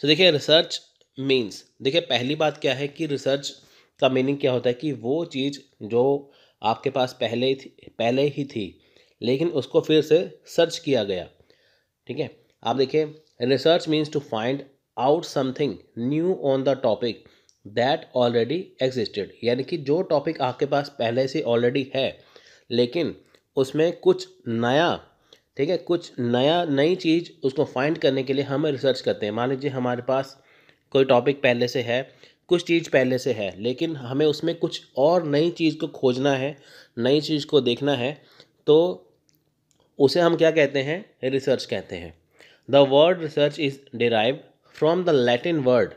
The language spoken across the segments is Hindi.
तो देखिए रिसर्च मीन्स देखिए पहली बात क्या है कि रिसर्च का मीनिंग क्या होता है कि वो चीज़ जो आपके पास पहले थी पहले ही थी लेकिन उसको फिर से सर्च किया गया ठीक है आप देखिए research means to find out something new on the topic that already existed यानी कि जो टॉपिक आपके पास पहले से ऑलरेडी है लेकिन उसमें कुछ नया ठीक है कुछ नया नई चीज़ उसको फाइंड करने के लिए हम रिसर्च करते हैं मान लीजिए हमारे पास कोई टॉपिक पहले से है कुछ चीज़ पहले से है लेकिन हमें उसमें कुछ और नई चीज़ को खोजना है नई चीज़ को देखना है तो उसे हम क्या कहते हैं रिसर्च कहते हैं the word research is derive from the Latin word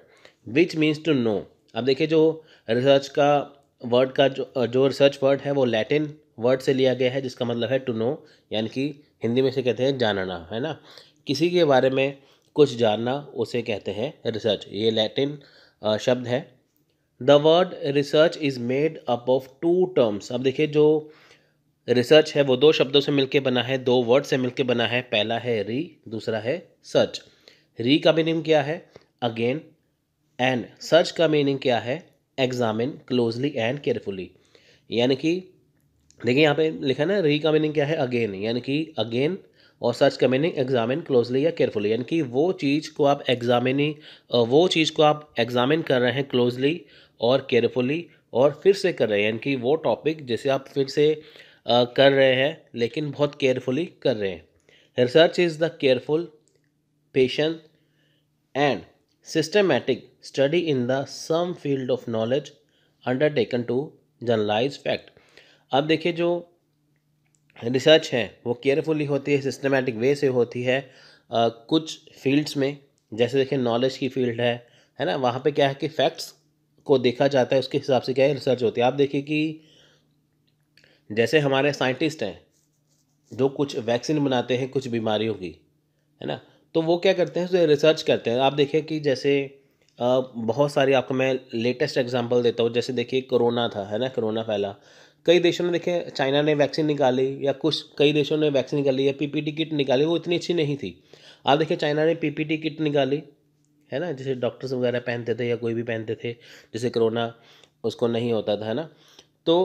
which means to know अब देखिए जो रिसर्च का वर्ड का जो जो रिसर्च वर्ड है वो लैटिन वर्ड से लिया गया है जिसका मतलब है टू नो यानी कि हिंदी में इसे कहते हैं जानना है ना किसी के बारे में कुछ जानना उसे कहते हैं रिसर्च ये लैटिन शब्द है the word research is made up of two terms अब देखिए जो रिसर्च है वो दो शब्दों से मिलके बना है दो वर्ड से मिलके बना है पहला है री दूसरा है सर्च री का मीनिंग क्या है अगेन एंड सर्च का मीनिंग क्या है एग्जामिन क्लोजली एंड केयरफुली यानी कि देखिए यहाँ पे लिखा ना री का मीनिंग क्या है अगेन यानी कि अगेन और सर्च का मीनिंग एग्जामिन क्लोजली या केयरफुली यानी कि वो चीज़ को आप एग्जामिन वो चीज़ को आप एग्जामिन कर रहे हैं क्लोजली और केयरफुली और फिर से कर रहे हैं यानी कि वो टॉपिक जैसे आप फिर से आ, कर रहे हैं लेकिन बहुत केयरफुली कर रहे हैं research is the careful patient and systematic study in the some field of knowledge undertaken to generalise fact अब देखिए जो रिसर्च है वो केयरफुली होती है सिस्टमेटिक वे से होती है आ, कुछ फील्ड्स में जैसे देखिए नॉलेज की फील्ड है है ना वहाँ पे क्या है कि फैक्ट्स को देखा जाता है उसके हिसाब से क्या है रिसर्च होती है आप देखिए कि जैसे हमारे साइंटिस्ट हैं जो कुछ वैक्सीन बनाते हैं कुछ बीमारियों की है ना तो वो क्या करते हैं उसे रिसर्च करते हैं आप देखिए कि जैसे बहुत सारी आपको मैं लेटेस्ट एग्जांपल देता हूँ जैसे देखिए कोरोना था है ना कोरोना फैला कई देशों ने देखे चाइना ने वैक्सीन निकाली या कुछ कई देशों ने वैक्सीन निकाली या पीपीटी किट निकाली वो इतनी अच्छी नहीं थी आप देखिए चाइना ने पीपीटी किट निकाली है ना जैसे डॉक्टर्स वगैरह पहनते थे या कोई भी पहनते थे जैसे कोरोना उसको नहीं होता था है ना तो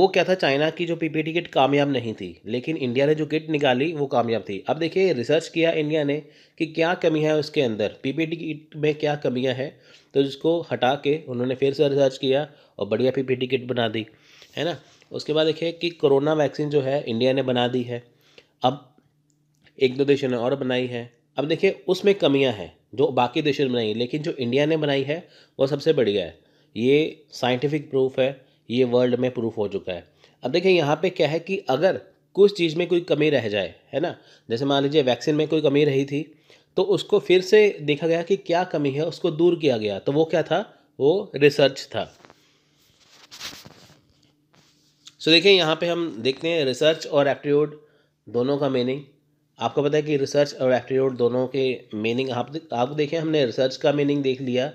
वो क्या था चाइना की जो पीपीटी किट कामयाब नहीं थी लेकिन इंडिया ने जो किट निकाली वो कामयाब थी अब देखिए रिसर्च किया इंडिया ने कि क्या कमी है उसके अंदर पीपीटी किट में क्या कमियां हैं तो जिसको हटा के उन्होंने फिर से रिसर्च किया और बढ़िया पीपीटी किट बना दी है ना उसके बाद देखिए कि कोरोना वैक्सीन जो है इंडिया ने बना दी है अब एक दो देशों ने और बनाई है अब देखिए उसमें कमियां हैं जो बाकी देशों ने बनाई लेकिन जो इंडिया ने बनाई है वो सबसे बढ़िया है ये साइंटिफिक प्रूफ है ये वर्ल्ड में प्रूफ हो चुका है अब देखिए यहाँ पे क्या है कि अगर कुछ चीज़ में कोई कमी रह जाए है ना जैसे मान लीजिए वैक्सीन में कोई कमी रही थी तो उसको फिर से देखा गया कि क्या कमी है उसको दूर किया गया तो वो क्या था वो रिसर्च था सो देखिए यहाँ पे हम देखते हैं रिसर्च और एप्टीट्यूड दोनों का मीनिंग आपको पता है कि रिसर्च और एप्टीट्यूड दोनों के मीनिंग आप आप देखें हमने रिसर्च का मीनिंग देख लिया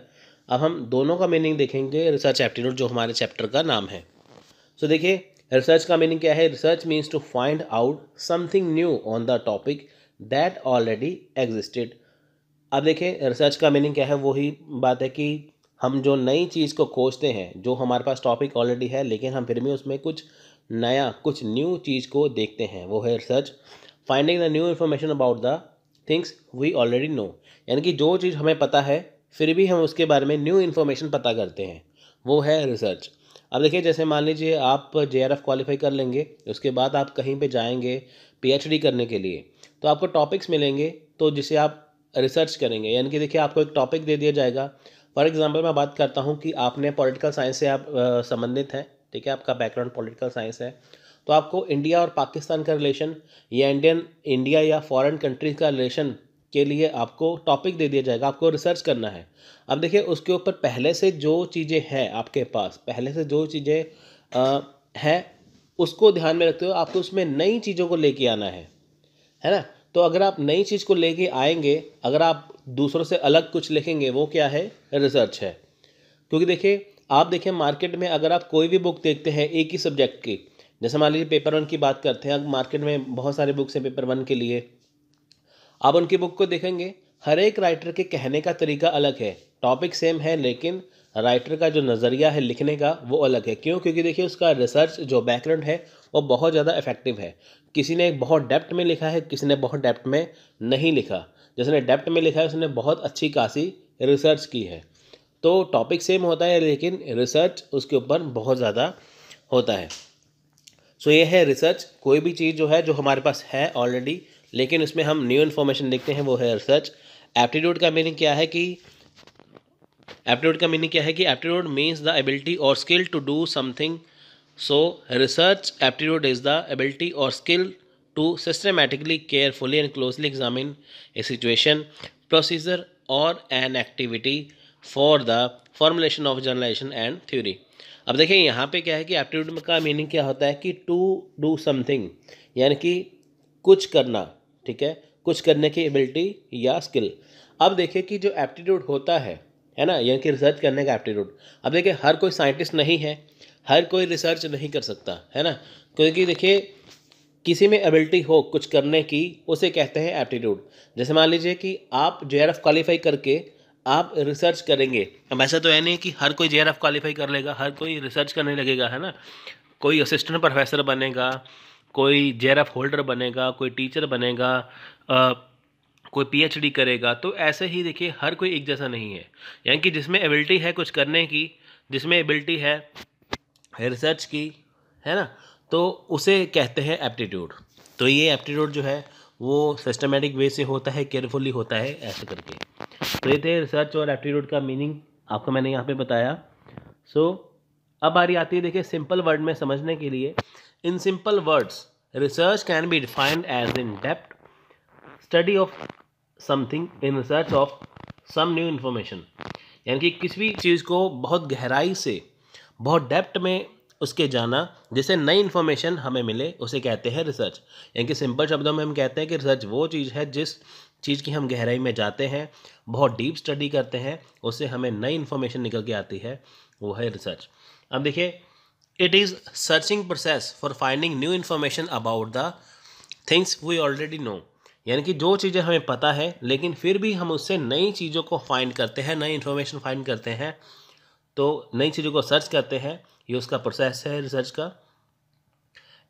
अब हम दोनों का मीनिंग देखेंगे रिसर्च एप्टीट्यूड जो हमारे चैप्टर का नाम है सो so, देखिए रिसर्च का मीनिंग क्या है research means to find out something new on the topic that already existed अब देखें रिसर्च का मीनिंग क्या है वही बात है कि हम जो नई चीज़ को खोजते हैं जो हमारे पास टॉपिक ऑलरेडी है लेकिन हम फिर भी उसमें कुछ नया कुछ न्यू चीज़ को देखते हैं वो है research finding the new information about the things we already know यानी कि जो चीज़ हमें पता है फिर भी हम उसके बारे में न्यू इन्फॉर्मेशन पता करते हैं वो है रिसर्च अब देखिए जैसे मान लीजिए आप जे आर एफ क्वालिफाई कर लेंगे उसके बाद आप कहीं पे जाएंगे पीएचडी करने के लिए तो आपको टॉपिक्स मिलेंगे तो जिसे आप रिसर्च करेंगे यानी कि देखिए आपको एक टॉपिक दे दिया जाएगा फॉर एग्जांपल मैं बात करता हूँ कि आपने पॉलिटिकल साइंस से आप संबंधित हैं ठीक है आपका बैकग्राउंड पॉलिटिकल साइंस है तो आपको इंडिया और पाकिस्तान का रिलेशन या इंडियन इंडिया या फॉरेन कंट्रीज का रिलेशन के लिए आपको टॉपिक दे दिया जाएगा आपको रिसर्च करना है अब देखिए उसके ऊपर पहले से जो चीज़ें हैं आपके पास पहले से जो चीज़ें हैं उसको ध्यान में रखते हुए आपको उसमें नई चीज़ों को लेके आना है है ना तो अगर आप नई चीज़ को लेके आएंगे अगर आप दूसरों से अलग कुछ लिखेंगे वो क्या है रिसर्च है क्योंकि देखिए आप देखें मार्केट में अगर आप कोई भी बुक देखते हैं एक ही सब्जेक्ट की जैसे मान लीजिए पेपर वन की बात करते हैं अब मार्केट में बहुत सारे बुक्स हैं पेपर वन के लिए आप उनकी बुक को देखेंगे हर एक राइटर के कहने का तरीका अलग है टॉपिक सेम है लेकिन राइटर का जो नज़रिया है लिखने का वो अलग है क्यों क्योंकि देखिए उसका रिसर्च जो बैकग्राउंड है वो बहुत ज़्यादा इफेक्टिव है किसी ने बहुत डेप्ट में लिखा है किसी ने बहुत डेप्ट में नहीं लिखा जिसने डेप्ट में लिखा है उसने बहुत अच्छी खासी रिसर्च की है तो टॉपिक सेम होता है लेकिन रिसर्च उसके ऊपर बहुत ज़्यादा होता है सो so, ये है रिसर्च कोई भी चीज़ जो है जो हमारे पास है ऑलरेडी लेकिन उसमें हम न्यू इन्फॉर्मेशन देखते हैं वो है रिसर्च एप्टीट्यूड का मीनिंग क्या है कि एप्टीट्यूड का मीनिंग क्या है कि एप्टीट्यूड मीन्स द एबिलिटी और skill to do something so research aptitude is the ability और skill to systematically carefully and closely examine a situation procedure और an activity for the formulation of generalisation and theory अब देखिए यहाँ पे क्या है कि एप्टीट्यूड का मीनिंग क्या होता है कि टू डू समथिंग यानी कि कुछ करना ठीक है कुछ करने की एबिलिटी या स्किल अब देखिए कि जो एप्टीट्यूड होता है है ना यानी कि रिसर्च करने का एप्टीट्यूड अब देखिए हर कोई साइंटिस्ट नहीं है हर कोई रिसर्च नहीं कर सकता है ना क्योंकि देखिए किसी में एबिलिटी हो कुछ करने की उसे कहते हैं एप्टीट्यूड जैसे मान लीजिए कि आप जे आर एफ क्वालिफाई करके आप रिसर्च करेंगे अब ऐसा तो है नहीं कि हर कोई जे आर एफ क्वालिफाई कर लेगा हर कोई रिसर्च करने लगेगा है ना कोई असिस्टेंट प्रोफेसर बनेगा कोई जे आर एफ होल्डर बनेगा कोई टीचर बनेगा आ, कोई पीएचडी करेगा तो ऐसे ही देखिए हर कोई एक जैसा नहीं है यानी कि जिसमें एबिलिटी है कुछ करने की जिसमें एबिलिटी है रिसर्च की है ना तो उसे कहते हैं एप्टीट्यूड तो ये एप्टीट्यूड जो है वो सिस्टमेटिक वे से होता है केयरफुली होता है ऐसे करके तो ये थे रिसर्च और एप्टीट्यूड का मीनिंग आपको मैंने यहाँ पे बताया सो so, अब रही आती है देखिए सिंपल वर्ड में समझने के लिए in simple words research can be defined as in depth study of something in research of some new information यानी कि किसी भी चीज़ को बहुत गहराई से बहुत डेप्ट में उसके जाना जिसे नई इन्फॉर्मेशन हमें मिले उसे कहते हैं रिसर्च यानी कि सिंपल शब्दों में हम कहते हैं कि रिसर्च वो चीज़ है जिस चीज़ की हम गहराई में जाते हैं बहुत डीप स्टडी करते हैं उससे हमें नई इन्फॉर्मेशन निकल के आती है वो है रिसर्च अब देखिए it is searching process for finding new information about the things we already know यानी कि जो चीज़ें हमें पता है लेकिन फिर भी हम उससे नई चीज़ों को फाइंड करते हैं नई इन्फॉर्मेशन फाइंड करते हैं तो नई चीज़ों को सर्च करते हैं ये उसका प्रोसेस है रिसर्च का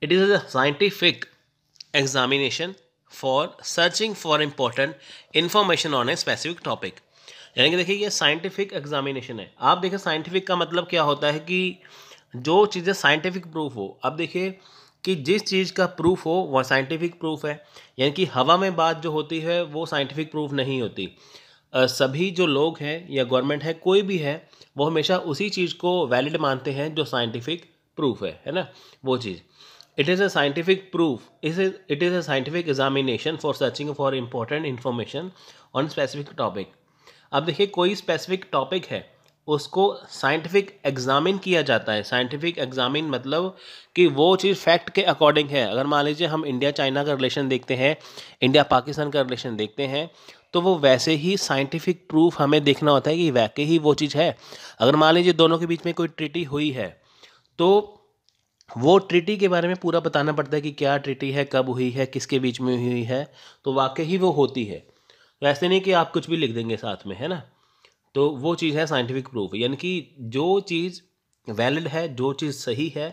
it is a scientific examination for searching for important information on a specific topic यानी कि देखिए ये साइंटिफिक एग्जामिनेशन है आप देखिए साइंटिफिक का मतलब क्या होता है कि जो चीज़ें साइंटिफिक प्रूफ हो अब देखिए कि जिस चीज़ का प्रूफ हो वह साइंटिफिक प्रूफ है यानी कि हवा में बात जो होती है वो साइंटिफिक प्रूफ नहीं होती सभी जो लोग हैं या गवर्नमेंट है कोई भी है वो हमेशा उसी चीज़ को वैलिड मानते हैं जो साइंटिफिक प्रूफ है है ना वो चीज़ it is a scientific proof is it is a scientific examination for searching for important information on specific topic अब देखिए कोई स्पेसिफिक टॉपिक है उसको साइंटिफिक एग्जामिन किया जाता है साइंटिफिक एग्जामिन मतलब कि वो चीज़ फैक्ट के अकॉर्डिंग है अगर मान लीजिए हम इंडिया चाइना का रिलेशन देखते हैं इंडिया पाकिस्तान का रिलेशन देखते हैं तो वो वैसे ही साइंटिफिक प्रूफ हमें देखना होता है कि वाकई ही वो चीज़ है अगर मान लीजिए दोनों के बीच में कोई ट्रिटी हुई है तो वो ट्रिटी के बारे में पूरा बताना पड़ता है कि क्या ट्रिटी है कब हुई है किसके बीच में हुई है तो वाकई ही वो होती है वैसे तो नहीं कि आप कुछ भी लिख देंगे साथ में है ना तो वो चीज़ है साइंटिफिक प्रूफ यानी कि जो चीज़ वैलिड है जो चीज़ सही है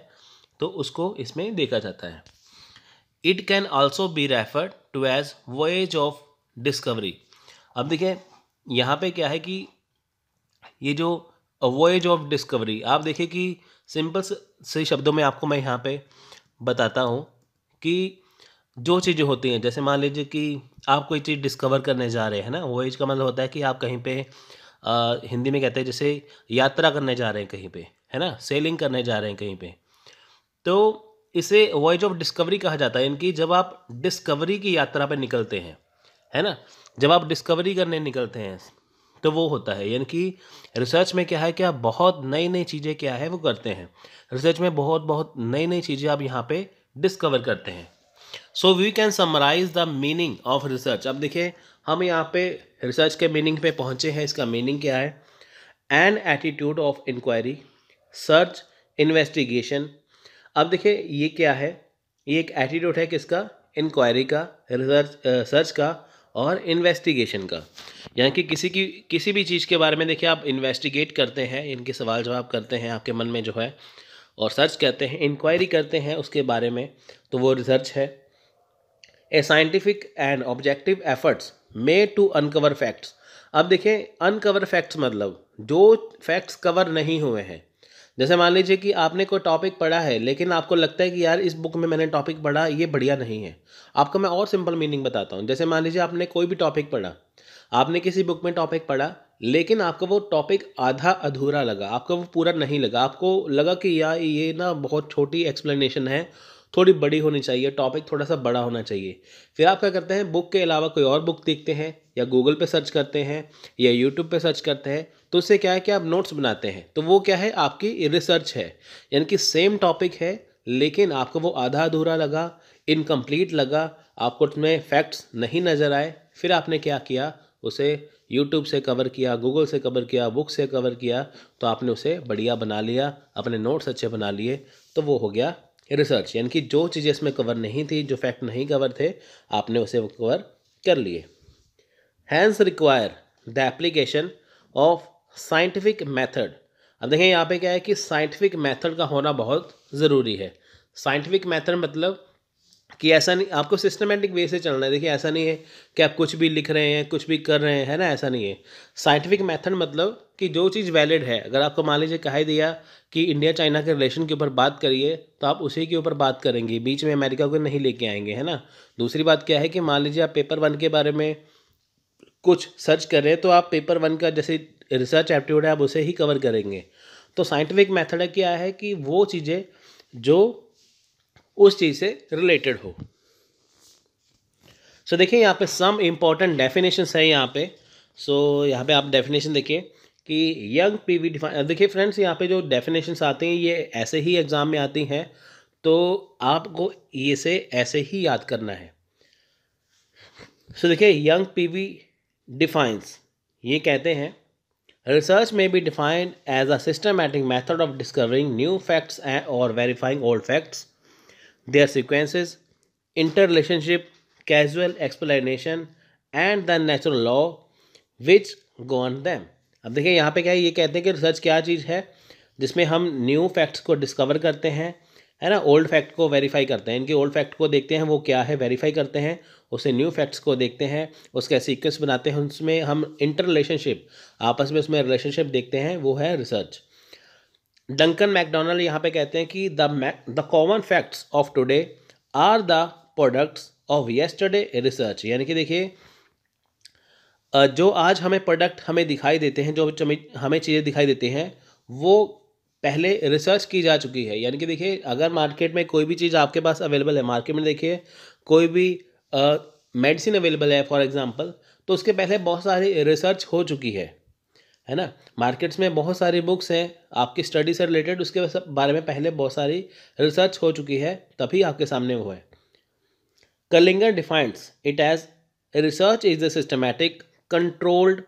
तो उसको इसमें देखा जाता है it can also be referred to as voyage of discovery अब देखिए यहाँ पे क्या है कि ये जो वॉयज ऑफ डिस्कवरी आप देखिए कि सिंपल से शब्दों में आपको मैं यहाँ पे बताता हूँ कि जो चीज़ें होती हैं जैसे मान लीजिए कि आप कोई चीज़ डिस्कवर करने जा रहे हैं ना वॉयज का मतलब होता है कि आप कहीं पे आ, हिंदी में कहते हैं जैसे यात्रा करने जा रहे हैं कहीं पे है ना सेलिंग करने जा रहे हैं कहीं पे तो इसे वॉयज ऑफ डिस्कवरी कहा जाता है इनकी जब आप डिस्कवरी की यात्रा पर निकलते हैं है ना जब आप डिस्कवरी करने निकलते हैं तो वो होता है यानी कि रिसर्च में क्या है कि आप बहुत नई नई चीज़ें क्या है वो करते हैं रिसर्च में बहुत बहुत नई नई चीज़ें आप यहाँ पे डिस्कवर करते हैं so we can summarise the meaning of research अब देखिए हम यहाँ पे रिसर्च के मीनिंग पे पहुँचे हैं इसका मीनिंग क्या है an attitude of inquiry search investigation अब देखिए ये क्या है ये एक एटीट्यूड है किसका इंक्वायरी का रिसर्च सर्च uh, का और इन्वेस्टिगेशन का यानी कि किसी की किसी भी चीज़ के बारे में देखिए आप इन्वेस्टिगेट करते हैं इनके सवाल जवाब करते हैं आपके मन में जो है और सर्च करते हैं इंक्वायरी करते हैं उसके बारे में तो वो रिसर्च है a scientific and objective efforts made to uncover facts अब देखें अनकवर फैक्ट्स मतलब जो फैक्ट्स कवर नहीं हुए हैं जैसे मान लीजिए कि आपने कोई टॉपिक पढ़ा है लेकिन आपको लगता है कि यार इस बुक में मैंने टॉपिक पढ़ा ये बढ़िया नहीं है आपको मैं और सिंपल मीनिंग बताता हूँ जैसे मान लीजिए आपने कोई भी टॉपिक पढ़ा आपने किसी बुक में टॉपिक पढ़ा लेकिन आपको वो टॉपिक आधा अधूरा लगा आपको वो पूरा नहीं लगा आपको लगा कि यार ये ना बहुत छोटी एक्सप्लेनेशन है थोड़ी बड़ी होनी चाहिए टॉपिक थोड़ा सा बड़ा होना चाहिए फिर आप क्या करते हैं बुक के अलावा कोई और बुक देखते हैं या गूगल पे सर्च करते हैं या यूट्यूब पे सर्च करते हैं तो उससे क्या है कि आप नोट्स बनाते हैं तो वो क्या है आपकी रिसर्च है यानी कि सेम टॉपिक है लेकिन आपको वो आधा अधूरा लगा इनकम्प्लीट लगा आपको उसमें फैक्ट्स नहीं नज़र आए फिर आपने क्या किया उसे यूट्यूब से कवर किया गूगल से कवर किया बुक से कवर किया तो आपने उसे बढ़िया बना लिया अपने नोट्स अच्छे बना लिए तो वो हो गया रिसर्च यानी कि जो चीज़ें इसमें कवर नहीं थी जो फैक्ट नहीं कवर थे आपने उसे कवर कर लिए hence require the application of scientific method अब देखें यहाँ पे क्या है कि साइंटिफिक मेथड का होना बहुत ज़रूरी है साइंटिफिक मेथड मतलब कि ऐसा नहीं आपको सिस्टमेटिक वे से चलना है देखिए ऐसा नहीं है कि आप कुछ भी लिख रहे हैं कुछ भी कर रहे हैं है ना ऐसा नहीं है साइंटिफिक मेथड मतलब कि जो चीज़ वैलिड है अगर आपको मान लीजिए कहा दिया कि इंडिया चाइना के रिलेशन के ऊपर बात करिए तो आप उसी के ऊपर बात करेंगे बीच में अमेरिका को नहीं लेके आएंगे है ना दूसरी बात क्या है कि मान लीजिए आप पेपर वन के बारे में कुछ सर्च कर रहे हैं तो आप पेपर वन का जैसे रिसर्च एप्टीट्यूड है आप उसे ही कवर करेंगे तो साइंटिफिक मैथड क्या है कि वो चीज़ें जो उस चीज़ से रिलेटेड हो सो so, देखिए यहाँ पे सम इम्पॉर्टेंट डेफिनेशंस हैं यहाँ पे सो so, यहाँ पे आप डेफिनेशन देखिए कि यंग पी वी देखिए फ्रेंड्स यहाँ पे जो डेफिनेशंस आते हैं ये ऐसे ही एग्ज़ाम में आती हैं तो आपको ये से ऐसे ही याद करना है सो so, देखिए यंग पी वी डिफाइंस ये कहते हैं research may be defined as a systematic method of discovering new facts और verifying old facts their sequences, interrelationship, casual explanation and the natural law which govern them अब देखिए यहाँ पे क्या है ये कहते हैं कि रिसर्च क्या चीज़ है जिसमें हम न्यू फैक्ट्स को डिस्कवर करते हैं है ना ओल्ड फैक्ट को वेरीफाई करते हैं इनके ओल्ड फैक्ट को देखते हैं वो क्या है वेरीफाई करते हैं उसे न्यू फैक्ट्स को देखते हैं उसका सीक्वेंस बनाते हैं उसमें हम इंटर रिलेशनशिप आपस में उसमें रिलेशनशिप देखते हैं वो है रिसर्च डंकन मैकडोनल्ड यहाँ पे कहते हैं कि the the common facts of today are the products of yesterday research यानी कि देखिए जो आज हमें प्रोडक्ट हमें दिखाई देते हैं जो हमें चीज़ें दिखाई देती हैं वो पहले रिसर्च की जा चुकी है यानी कि देखिए अगर मार्केट में कोई भी चीज़ आपके पास अवेलेबल है मार्केट में देखिए कोई भी मेडिसिन अवेलेबल है फॉर एग्ज़ाम्पल तो उसके पहले बहुत सारी रिसर्च हो चुकी है है ना मार्केट्स में बहुत सारी बुक्स हैं आपकी स्टडी से रिलेटेड उसके बारे में पहले बहुत सारी रिसर्च हो चुकी है तभी आपके सामने वो है Kerlinger defines it as research is the systematic controlled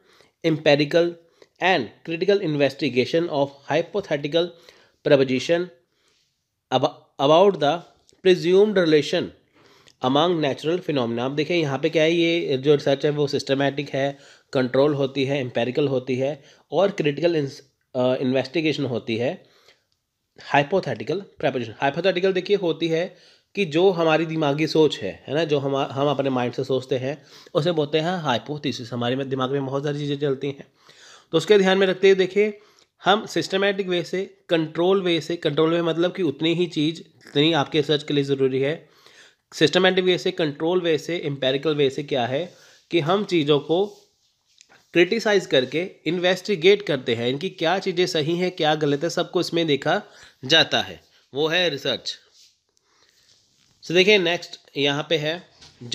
empirical and critical investigation of hypothetical proposition about the presumed relation among natural phenomena आप देखें यहाँ पे क्या है ये जो रिसर्च है वो सिस्टमेटिक है कंट्रोल होती है एम्पेरिकल होती है और क्रिटिकल इन्वेस्टिगेशन होती है हाइपोथेटिकल प्रेपोजिशन हाइपोथेटिकल देखिए होती है कि जो हमारी दिमागी सोच है है ना जो हम हम अपने माइंड से सोचते हैं उसे बोलते हैं हाइपोथीसिस हमारे में दिमाग में बहुत सारी चीज़ें चलती हैं तो उसके ध्यान में रखते हुए देखिए हम सिस्टमेटिक वे से कंट्रोल वे से कंट्रोल वे मतलब कि उतनी ही चीज़ जितनी आपके रिसर्च के लिए ज़रूरी है सिस्टमेटिक वे से कंट्रोल वे से एम्पेरिकल वे से क्या है कि हम चीज़ों को क्रिटिसाइज करके इन्वेस्टिगेट करते हैं इनकी क्या चीज़ें सही हैं क्या गलत है सबको इसमें देखा जाता है वो है रिसर्च सो देखिए नेक्स्ट यहाँ पे है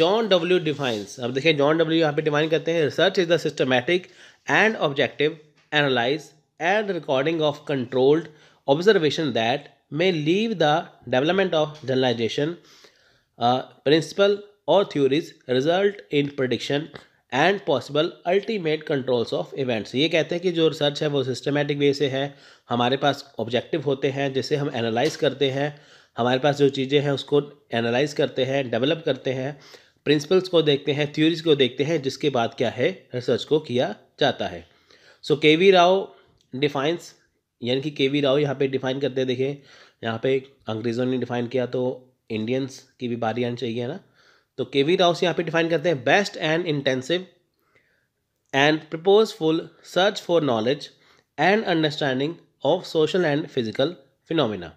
जॉन डब्ल्यू डिफाइंस अब देखिए जॉन डब्ल्यू यहाँ पे डिफाइन करते हैं research is the systematic and objective analyse and recording of controlled observation that may leave the development of generalisation principle और theories result in prediction and possible ultimate controls of events ये कहते हैं कि जो रिसर्च है वो सिस्टमेटिक वे से है हमारे पास ऑब्जेक्टिव होते हैं जिसे हम एनालाइज करते हैं हमारे पास जो चीज़ें हैं उसको एनालाइज करते हैं डेवलप करते हैं प्रिंसिपल्स को देखते हैं थ्योरीज को देखते हैं जिसके बाद क्या है रिसर्च को किया जाता है सो के वी राव डिफाइंस यानी कि के वी राव यहाँ पे डिफाइन करते देखें यहाँ पे अंग्रेज़ों ने डिफाइन किया तो इंडियंस की भी बारी आनी चाहिए ना तो के वी राउस यहाँ पे डिफाइन करते हैं best and intensive and purposeful search for knowledge and understanding of social and physical phenomena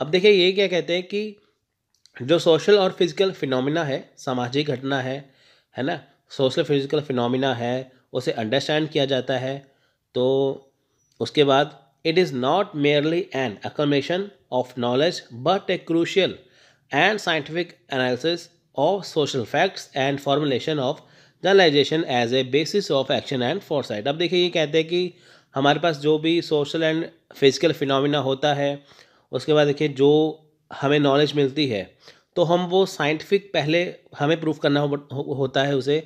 अब देखिए ये क्या कहते हैं कि जो सोशल और फिजिकल फिनोमिना है सामाजिक घटना है है ना सोशल फिजिकल फिनोमिना है उसे अंडरस्टैंड किया जाता है तो उसके बाद it is not merely an accumulation of knowledge but a crucial and scientific analysis of social facts and formulation of generalisation as a basis of action and foresight अब देखिए ये कहते हैं कि हमारे पास जो भी सोशल एंड फिजिकल फिनोमिना होता है उसके बाद देखिए जो हमें नॉलेज मिलती है तो हम वो साइंटिफिक पहले हमें प्रूफ करना हो, होता है उसे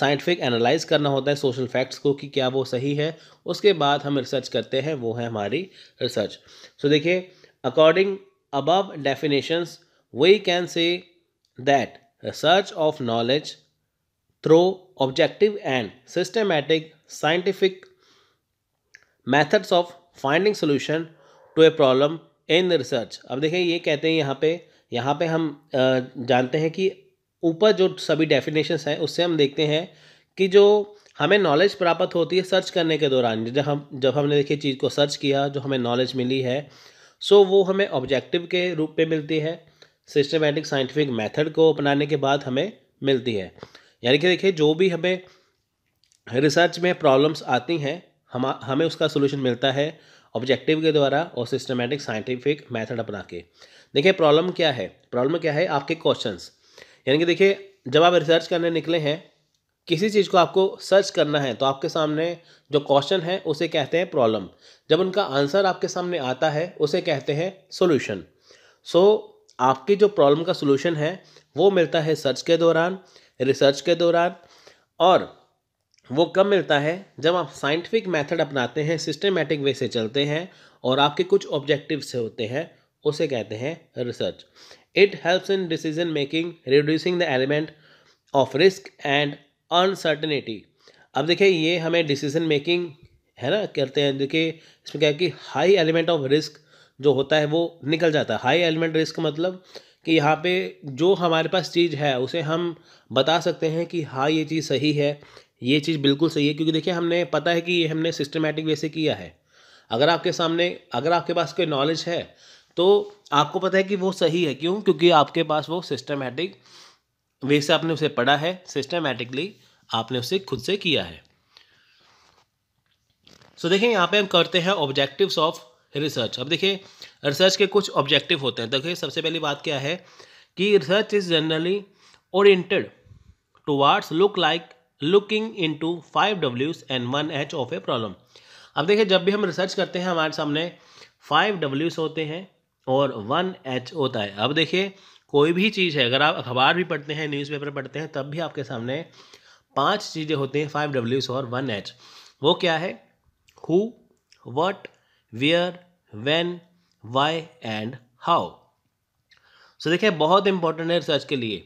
साइंटिफिक एनालाइज करना होता है सोशल फैक्ट्स को कि क्या वो सही है उसके बाद हम रिसर्च करते हैं वो है हमारी रिसर्च सो देखिए according above definitions we can say that research of knowledge through objective and systematic scientific methods of finding solution to a problem in research अब देखें ये कहते हैं यहाँ पे यहाँ पे हम जानते हैं कि ऊपर जो सभी डेफिनेशंस हैं उससे हम देखते हैं कि जो हमें नॉलेज प्राप्त होती है सर्च करने के दौरान जब हम जब हमने देखिए चीज़ को सर्च किया जो हमें नॉलेज मिली है सो वो हमें ऑब्जेक्टिव के रूप में मिलती है सिस्टमेटिक साइंटिफिक मेथड को अपनाने के बाद हमें मिलती है यानी कि देखिए जो भी हमें रिसर्च में प्रॉब्लम्स आती हैं हम हमें उसका सोल्यूशन मिलता है ऑब्जेक्टिव के द्वारा और सिस्टमेटिक साइंटिफिक मैथड अपना के देखिए प्रॉब्लम क्या है प्रॉब्लम क्या है आपके क्वेश्चन यानी कि देखिए जब आप रिसर्च करने निकले हैं किसी चीज़ को आपको सर्च करना है तो आपके सामने जो क्वेश्चन है उसे कहते हैं प्रॉब्लम जब उनका आंसर आपके सामने आता है उसे कहते हैं सोल्यूशन सो so, आपकी जो प्रॉब्लम का सोल्यूशन है वो मिलता है सर्च के दौरान रिसर्च के दौरान और वो कब मिलता है जब आप साइंटिफिक मेथड अपनाते हैं सिस्टमेटिक वे से चलते हैं और आपके कुछ ऑब्जेक्टिव से होते हैं उसे कहते हैं research it helps in decision making reducing the element of risk and uncertainty अब देखिए ये हमें डिसीजन मेकिंग है ना करते हैं देखिए इसमें क्या है कि हाई एलिमेंट ऑफ रिस्क जो होता है वो निकल जाता है हाई एलिमेंट रिस्क मतलब कि यहाँ पे जो हमारे पास चीज़ है उसे हम बता सकते हैं कि हाँ ये चीज़ सही है ये चीज़ बिल्कुल सही है क्योंकि देखिए हमने पता है कि ये हमने सिस्टमेटिक वे से किया है अगर आपके सामने अगर आपके पास कोई नॉलेज है तो आपको पता है कि वो सही है क्यों क्योंकि आपके पास वो सिस्टमेटिक वे से आपने उसे पढ़ा है सिस्टमेटिकली आपने उसे खुद से किया है सो so, देखें यहाँ पे हम करते हैं ऑब्जेक्टिव्स ऑफ रिसर्च अब देखिए रिसर्च के कुछ ऑब्जेक्टिव होते हैं देखिए सबसे पहली बात क्या है कि research is generally oriented towards look like looking into five डब्ल्यूज and one H of a problem अब देखिए जब भी हम रिसर्च करते हैं हमारे सामने फाइव डब्ल्यूज होते हैं और वन एच होता है अब देखिए कोई भी चीज़ है अगर आप अखबार भी पढ़ते हैं न्यूज़पेपर पढ़ते हैं तब भी आपके सामने पांच चीज़ें होती हैं फाइव डब्ल्यूज और वन एच वो क्या है who what where when why and how so देखिए बहुत इंपॉर्टेंट है रिसर्च के लिए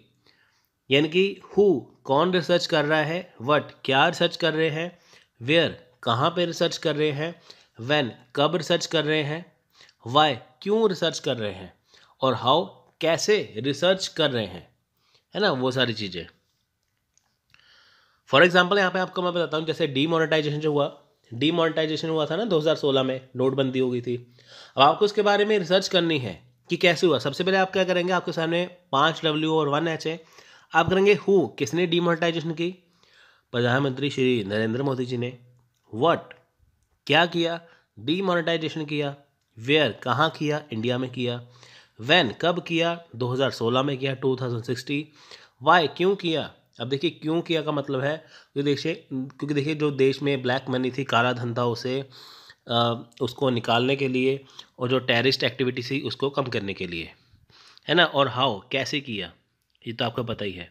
यानी कि हु कौन रिसर्च कर रहा है वट क्या रिसर्च कर रहे हैं वेयर कहाँ पे रिसर्च कर रहे हैं वैन कब रिसर्च कर रहे हैं वाई क्यों रिसर्च कर रहे हैं और हाउ कैसे रिसर्च कर रहे हैं है ना वो सारी चीज़ें फॉर एग्जाम्पल यहाँ पे आपको मैं बताता हूँ जैसे डीमोनेटाइजेशन जो हुआ डीमोनेटाइजेशन हुआ था ना 2016 में नोटबंदी हो गई थी अब आपको इसके बारे में रिसर्च करनी है कि कैसे हुआ सबसे पहले आप क्या करेंगे आपके सामने पाँच डब्ल्यू और वन एच है आप करेंगे हु किसने डीमोनेटाइजेशन की प्रधानमंत्री श्री नरेंद्र मोदी जी ने वट क्या किया डीमोनेटाइजेशन किया वेयर कहाँ किया इंडिया में किया वैन कब किया 2016 में किया 2060 वाई क्यों किया अब देखिए क्यों किया का मतलब है क्योंकि देखिए क्योंकि देखिए जो देश में ब्लैक मनी थी काला धन था उसे आ, उसको निकालने के लिए और जो टेररिस्ट एक्टिविटी थी उसको कम करने के लिए है ना और हाउ कैसे किया ये तो आपको पता ही है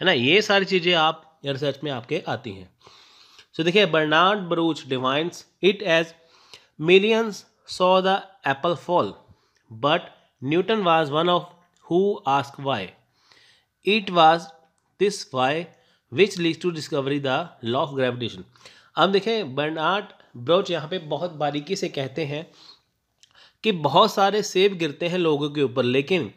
है ना ये सारी चीज़ें आप रिसर्च में आपके आती हैं सो देखिए Bernard Baruch defines it as millions saw the apple fall but Newton was one of who ask why it was this why which leads to discovery the law of gravitation अब देखें बर्नार्ड ब्रोच यहाँ पे बहुत बारीकी से कहते हैं कि बहुत सारे सेब गिरते हैं लोगों के ऊपर लेकिन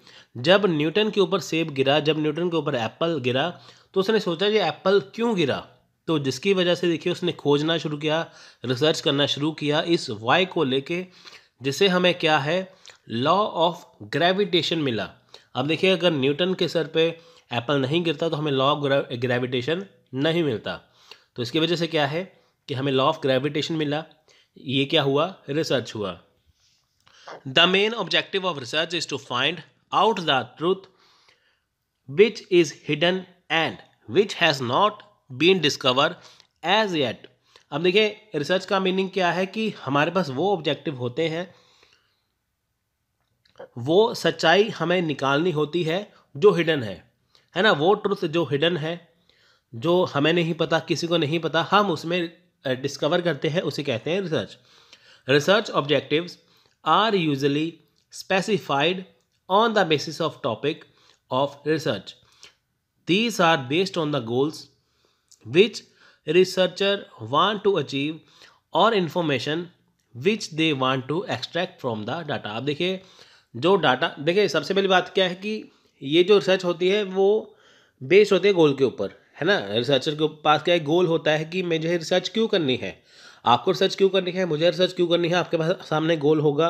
जब न्यूटन के ऊपर सेब गिरा जब न्यूटन के ऊपर एप्पल गिरा तो उसने सोचा कि एप्पल क्यों गिरा तो जिसकी वजह से देखिए उसने खोजना शुरू किया रिसर्च करना शुरू किया इस वाई को लेके जिसे हमें क्या है लॉ ऑफ ग्रेविटेशन मिला अब देखिए अगर न्यूटन के सर पे एप्पल नहीं गिरता तो हमें लॉ ऑफ ग्रेविटेशन नहीं मिलता तो इसकी वजह से क्या है कि हमें लॉ ऑफ ग्रेविटेशन मिला ये क्या हुआ रिसर्च हुआ the main objective of research is to find out the truth which is hidden and which has not been discover as yet अब देखिए रिसर्च का मीनिंग क्या है कि हमारे पास वो ऑब्जेक्टिव होते हैं वो सच्चाई हमें निकालनी होती है जो हिडन है है ना वो ट्रूथ जो हिडन है जो हमें नहीं पता किसी को नहीं पता हम उसमें डिस्कवर करते हैं उसे कहते हैं research research objective are usually specified on the basis of topic of research these are based on the goals which researcher want to achieve और information which they want to extract from the data आप देखिए जो डाटा देखिए सबसे पहली बात क्या है कि ये जो रिसर्च होती है वो बेस्ड होती है गोल के ऊपर है ना रिसर्चर के पास क्या गोल होता है कि मुझे रिसर्च क्यों करनी है आपको रिसर्च क्यों करनी है मुझे रिसर्च क्यों करनी है आपके पास सामने गोल होगा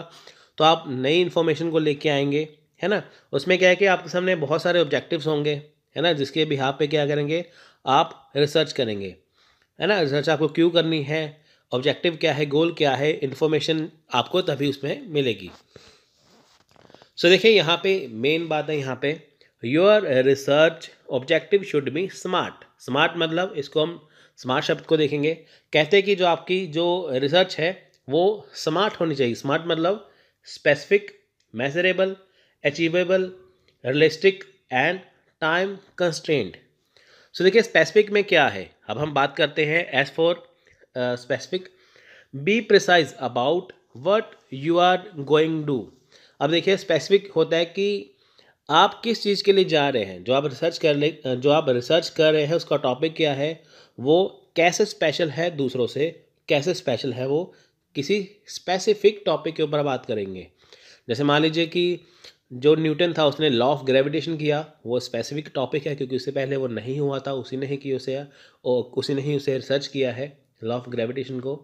तो आप नई इन्फॉर्मेशन को लेके आएंगे है ना उसमें क्या है कि आपके सामने बहुत सारे ऑब्जेक्टिव्स होंगे है ना जिसके आप पे क्या करेंगे आप रिसर्च करेंगे है ना रिसर्च आपको क्यों करनी है ऑब्जेक्टिव क्या है गोल क्या है इन्फॉर्मेशन आपको तभी उसमें मिलेगी सो देखिए यहाँ पे मेन बात है यहाँ पे your research objective should be smart smart मतलब इसको हम स्मार्ट शब्द को देखेंगे कहते हैं कि जो आपकी जो रिसर्च है वो स्मार्ट होनी चाहिए स्मार्ट मतलब specific measurable achievable realistic and time constant so देखिए स्पेसिफिक में क्या है अब हम बात करते हैं S for specific be precise about what you are going do अब देखिए स्पेसिफिक होता है कि आप किस चीज़ के लिए जा रहे हैं जो आप रिसर्च कर ले जो आप रिसर्च कर रहे हैं उसका टॉपिक क्या है वो कैसे स्पेशल है दूसरों से कैसे स्पेशल है वो किसी स्पेसिफिक टॉपिक के ऊपर बात करेंगे जैसे मान लीजिए कि जो न्यूटन था उसने लॉ ऑफ ग्रेविटेशन किया वो स्पेसिफिक टॉपिक है क्योंकि उससे पहले वो नहीं हुआ था उसी ने ही की उसे और उसी ने ही उसे रिसर्च किया है लॉ ऑफ ग्रेविटेशन को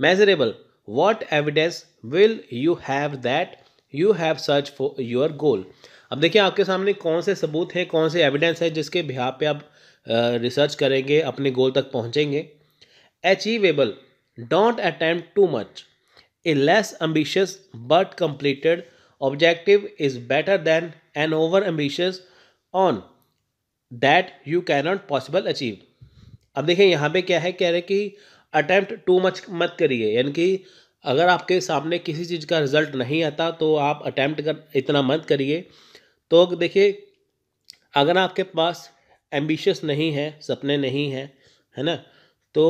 measurable what evidence will you have that you have search for your goal अब देखिए आपके सामने कौन से सबूत हैं कौन से एविडेंस है जिसके बिहार पे आप रिसर्च करेंगे अपने गोल तक पहुँचेंगे achievable don't attempt too much a less ambitious but completed objective is better than an over ambitious one that you not possible achieve अब देखिए यहाँ पे क्या है कह रहे कि अटैम्प्ट टू मच मत करिए यानी कि अगर आपके सामने किसी चीज़ का रिजल्ट नहीं आता तो आप अटैम्प्ट कर इतना मत करिए तो देखिए अगर आपके पास एम्बिशियस नहीं है सपने नहीं हैं है ना तो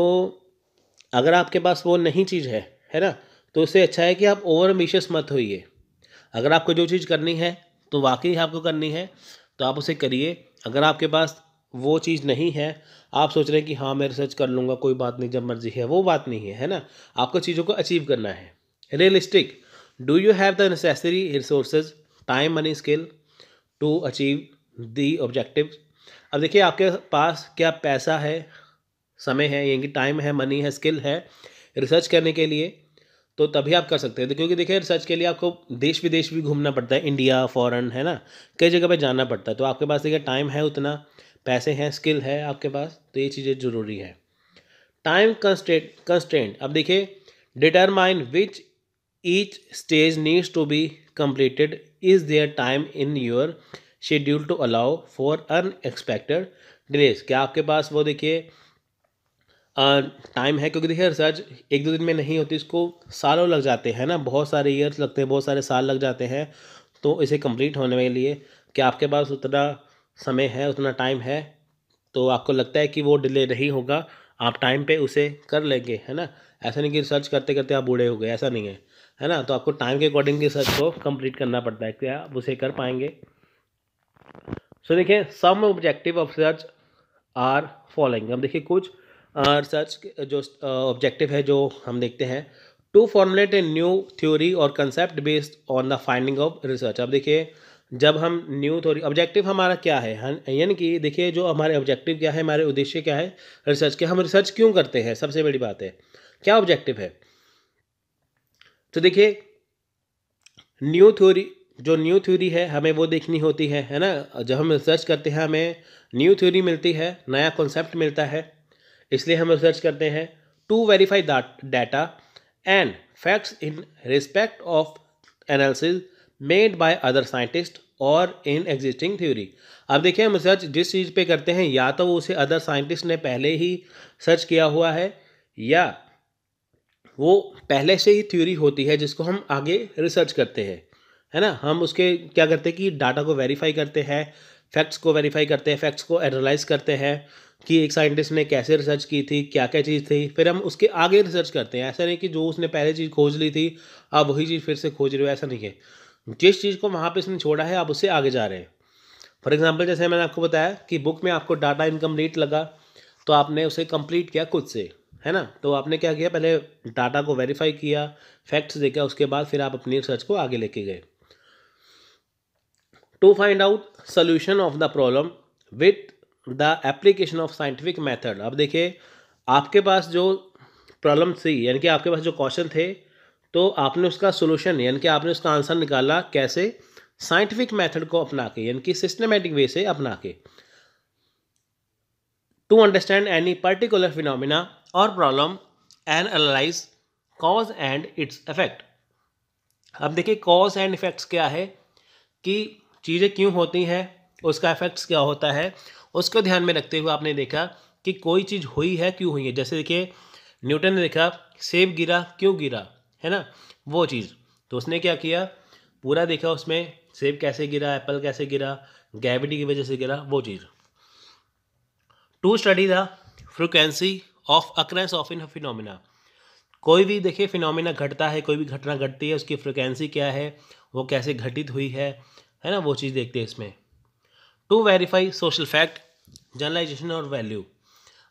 अगर आपके पास वो नहीं चीज़ है है ना तो इससे अच्छा है कि आप ओवर एम्बिशियस मत होइए अगर आपको जो चीज़ करनी है तो वाकई आपको करनी है तो आप उसे करिए अगर आपके पास वो चीज़ नहीं है आप सोच रहे हैं कि हाँ मैं रिसर्च कर लूँगा कोई बात नहीं जब मर्जी है वो बात नहीं है है ना आपको चीज़ों को अचीव करना है realistic do you have the necessary resources time money skill to achieve the objective अब देखिए आपके पास क्या पैसा है समय है यानी कि टाइम है मनी है स्किल है रिसर्च करने के लिए तो तभी आप कर सकते हैं क्योंकि देखिए रिसर्च के लिए आपको देश विदेश भी घूमना पड़ता है इंडिया फॉरेन है ना कई जगह पे जाना पड़ता है तो आपके पास देखिए टाइम है उतना पैसे हैं स्किल है आपके पास तो ये चीज़ें ज़रूरी है टाइम कंस्टेंट कंस्टेंट अब देखिए determine which each stage needs to be completed is there time in your schedule to allow for unexpected delays क्या आपके पास वो देखिए टाइम है क्योंकि देखिए रिसर्च एक दो दिन में नहीं होती इसको सालों लग जाते हैं ना बहुत सारे ईयर्स लगते हैं बहुत सारे साल लग जाते हैं तो इसे कंप्लीट होने के लिए क्या आपके पास उतना समय है उतना टाइम है तो आपको लगता है कि वो डिले नहीं होगा आप टाइम पे उसे कर लेंगे है ना ऐसा नहीं कि रिसर्च करते करते आप बूढ़े हो गए ऐसा नहीं है है ना तो आपको टाइम के अकॉर्डिंग रिसर्च को कंप्लीट करना पड़ता है क्या आप उसे कर पाएंगे सो देखिए some objective of research are following हम देखिए कुछ रिसर्च जो ऑब्जेक्टिव है जो हम देखते हैं to formulate a new theory और concept based on the finding of research अब देखिए जब हम न्यू थ्योरी ऑब्जेक्टिव हमारा क्या है हाँ, यानी कि देखिए जो हमारे ऑब्जेक्टिव क्या है हमारे उद्देश्य क्या है रिसर्च के हम रिसर्च क्यों करते हैं सबसे बड़ी बात है क्या ऑब्जेक्टिव है तो देखिए न्यू थ्योरी जो न्यू थ्योरी है हमें वो देखनी होती है है ना जब हम रिसर्च करते हैं हमें न्यू थ्योरी मिलती है नया कॉन्सेप्ट मिलता है इसलिए हम रिसर्च करते हैं to verify data and facts in respect of analysis made by other scientist और इन एग्जिस्टिंग थ्योरी अब देखिए हम रिसर्च जिस चीज़ पे करते हैं या तो वो उसे अदर साइंटिस्ट ने पहले ही सर्च किया हुआ है या वो पहले से ही थ्योरी होती है जिसको हम आगे रिसर्च करते हैं है ना हम उसके क्या करते हैं कि डाटा को वेरीफाई करते हैं फैक्ट्स को वेरीफाई करते हैं फैक्ट्स को एनालाइज करते हैं कि एक साइंटिस्ट ने कैसे रिसर्च की थी क्या क्या चीज़ थी फिर हम उसके आगे रिसर्च करते हैं ऐसा नहीं कि जो उसने पहले चीज़ खोज ली थी अब वही चीज़ फिर से खोज रहे हो ऐसा नहीं है जिस चीज़ को वहाँ पे इसने छोड़ा है आप उससे आगे जा रहे हैं फॉर एग्जाम्पल जैसे मैंने आपको बताया कि बुक में आपको डाटा इनकम्प्लीट लगा तो आपने उसे कंप्लीट किया खुद से है ना तो आपने क्या किया पहले डाटा को वेरीफाई किया फैक्ट्स देखा उसके बाद फिर आप अपनी रिसर्च को आगे लेके गए to find out solution of the problem with the application of scientific method अब देखिए आपके पास जो प्रॉब्लम थी यानी कि आपके पास जो क्वेश्चन थे तो आपने उसका सोल्यूशन यानी कि आपने उसका आंसर निकाला कैसे साइंटिफिक मेथड को अपना के यानी कि सिस्टमेटिक वे से अपना के to understand any particular phenomena और problem and analyse cause and its effect अब देखिए कॉज एंड इफेक्ट्स क्या है कि चीज़ें क्यों होती हैं उसका इफेक्ट्स क्या होता है उसको ध्यान में रखते हुए आपने देखा कि कोई चीज़ हुई है क्यों हुई है जैसे देखिए न्यूटन ने देखा सेब गिरा क्यों गिरा है ना वो चीज़ तो उसने क्या किया पूरा देखा उसमें सेब कैसे गिरा एप्पल कैसे गिरा ग्रेविटी की वजह से गिरा वो चीज़ to study the frequency of occurrence of in phenomena कोई भी देखिए फिनोमिना घटता है कोई भी घटना घटती है उसकी फ्रिक्वेंसी क्या है वो कैसे घटित हुई है है ना वो चीज़ देखते हैं इसमें to verify social fact generalisation और वैल्यू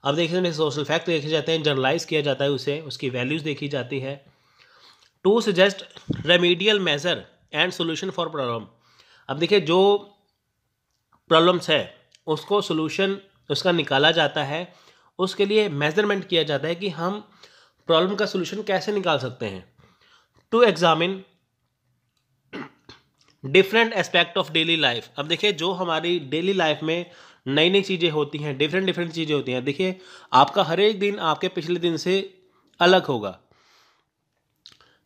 अब देखिए सोशल तो फैक्ट देखे जाते हैं जर्नलाइज किया जाता है उसे उसकी वैल्यूज़ देखी जाती है to suggest remedial measure and solution for problem अब देखिए जो प्रॉब्लम्स है उसको सोल्यूशन उसका निकाला जाता है उसके लिए मेजरमेंट किया जाता है कि हम प्रॉब्लम का सोल्यूशन कैसे निकाल सकते हैं to examine different aspect of daily life अब देखिए जो हमारी डेली लाइफ में नई नई चीज़ें होती हैं डिफरेंट डिफरेंट चीज़ें होती हैं देखिए आपका हर एक दिन आपके पिछले दिन से अलग होगा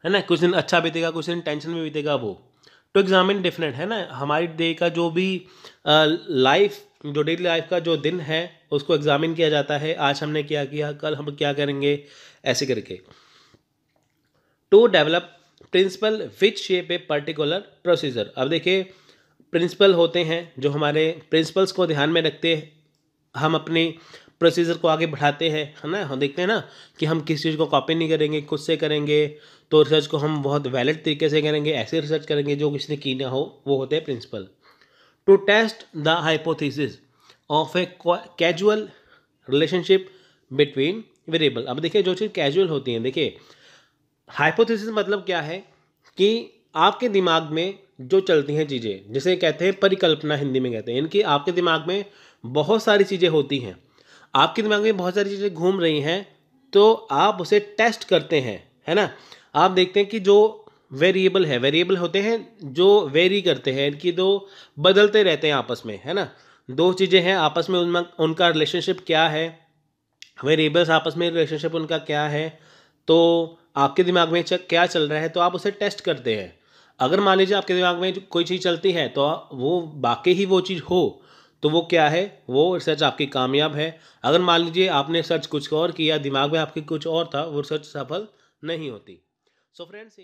है ना कुछ दिन अच्छा बीतेगा कुछ दिन टेंशन में बीतेगा वो टू एग्जामिन डिफरेंट है ना हमारी डे का जो भी लाइफ जो डेली लाइफ का जो दिन है उसको एग्जामिन किया जाता है आज हमने क्या किया कल हम क्या करेंगे ऐसे करके to develop principle which shape a particular procedure अब देखिए प्रिंसिपल होते हैं जो हमारे प्रिंसिपल्स को ध्यान में रखते हम अपनी प्रोसीजर को आगे बढ़ाते हैं है ना हम देखते हैं ना कि हम किस चीज़ को कॉपी नहीं करेंगे खुद से करेंगे तो रिसर्च को हम बहुत वैलिड तरीके से करेंगे ऐसे रिसर्च करेंगे जो किसी ने की ना हो वो होते हैं principle to test the hypothesis of a casual relationship between variable अब देखिए जो चीज़ कैजुअल होती हैं देखिए हाइपोथीसिस मतलब क्या है कि आपके दिमाग में जो चलती हैं चीज़ें जिसे कहते हैं परिकल्पना हिंदी में कहते हैं यानी कि आपके दिमाग में बहुत सारी चीज़ें होती हैं आपके दिमाग में बहुत सारी चीज़ें घूम रही हैं तो आप उसे टेस्ट करते हैं है ना आप देखते हैं कि जो वेरिएबल है वेरिएबल होते हैं जो वेरी करते हैं इनकी दो बदलते रहते हैं आपस में है ना दो चीज़ें हैं आपस में उनमें उनका रिलेशनशिप क्या है वेरिएबल्स आपस में रिलेशनशिप उनका क्या है तो आपके दिमाग में क्या चल रहा है तो आप उसे टेस्ट करते हैं अगर मान लीजिए आपके दिमाग में कोई चीज़ चलती है तो वो वाकई ही वो चीज़ हो तो वो क्या है वो रिसर्च आपकी कामयाब है अगर मान लीजिए आपने सर्च कुछ और किया दिमाग में आपके कुछ और था वो रिसर्च सफल नहीं होती so friends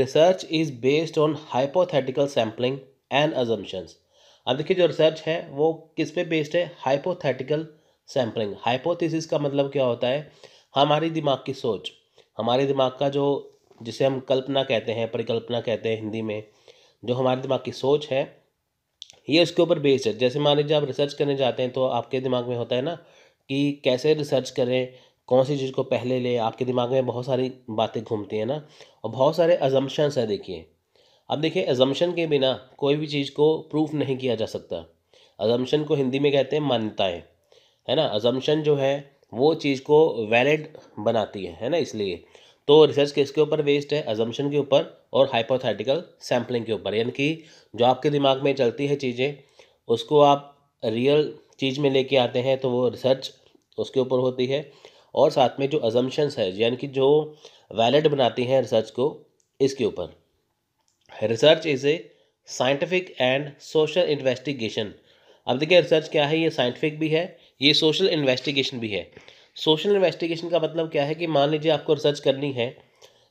research is based on hypothetical sampling and assumptions अब देखिए जो रिसर्च है वो किस पे बेस्ड है हाइपोथेटिकल सैम्पलिंग हाइपोथेसिस का मतलब क्या होता है हमारी दिमाग की सोच हमारे दिमाग का जो जिसे हम कल्पना कहते हैं परिकल्पना कहते हैं हिंदी में जो हमारे दिमाग की सोच है ये उसके ऊपर बेस्ड है जैसे मान लीजिए आप रिसर्च करने जाते हैं तो आपके दिमाग में होता है ना कि कैसे रिसर्च करें कौन सी चीज़ को पहले लें आपके दिमाग में बहुत सारी बातें घूमती हैं ना और बहुत सारे अजम्पशंस हैं देखिए अब देखिए अजम्पशन के बिना कोई भी चीज़ को प्रूफ नहीं किया जा सकता अजम्पशन को हिंदी में कहते हैं मान्यताएँ है।, है ना अजम्पशन जो है वो चीज़ को वैलिड बनाती है है ना इसलिए तो रिसर्च किसके ऊपर बेस्ड है अजम्पन के ऊपर और हाइपोथेटिकल सैम्पलिंग के ऊपर यानी कि जो आपके दिमाग में चलती है चीज़ें उसको आप रियल चीज़ में लेके आते हैं तो वो रिसर्च उसके ऊपर होती है और साथ में जो अजम्पन्स है यानी कि जो वैलिड बनाती हैं रिसर्च को इसके ऊपर research is a scientific and social investigation अब देखिए रिसर्च क्या है ये साइंटिफिक भी है ये सोशल इन्वेस्टिगेशन भी है सोशल इन्वेस्टिगेशन का मतलब क्या है कि मान लीजिए आपको रिसर्च करनी है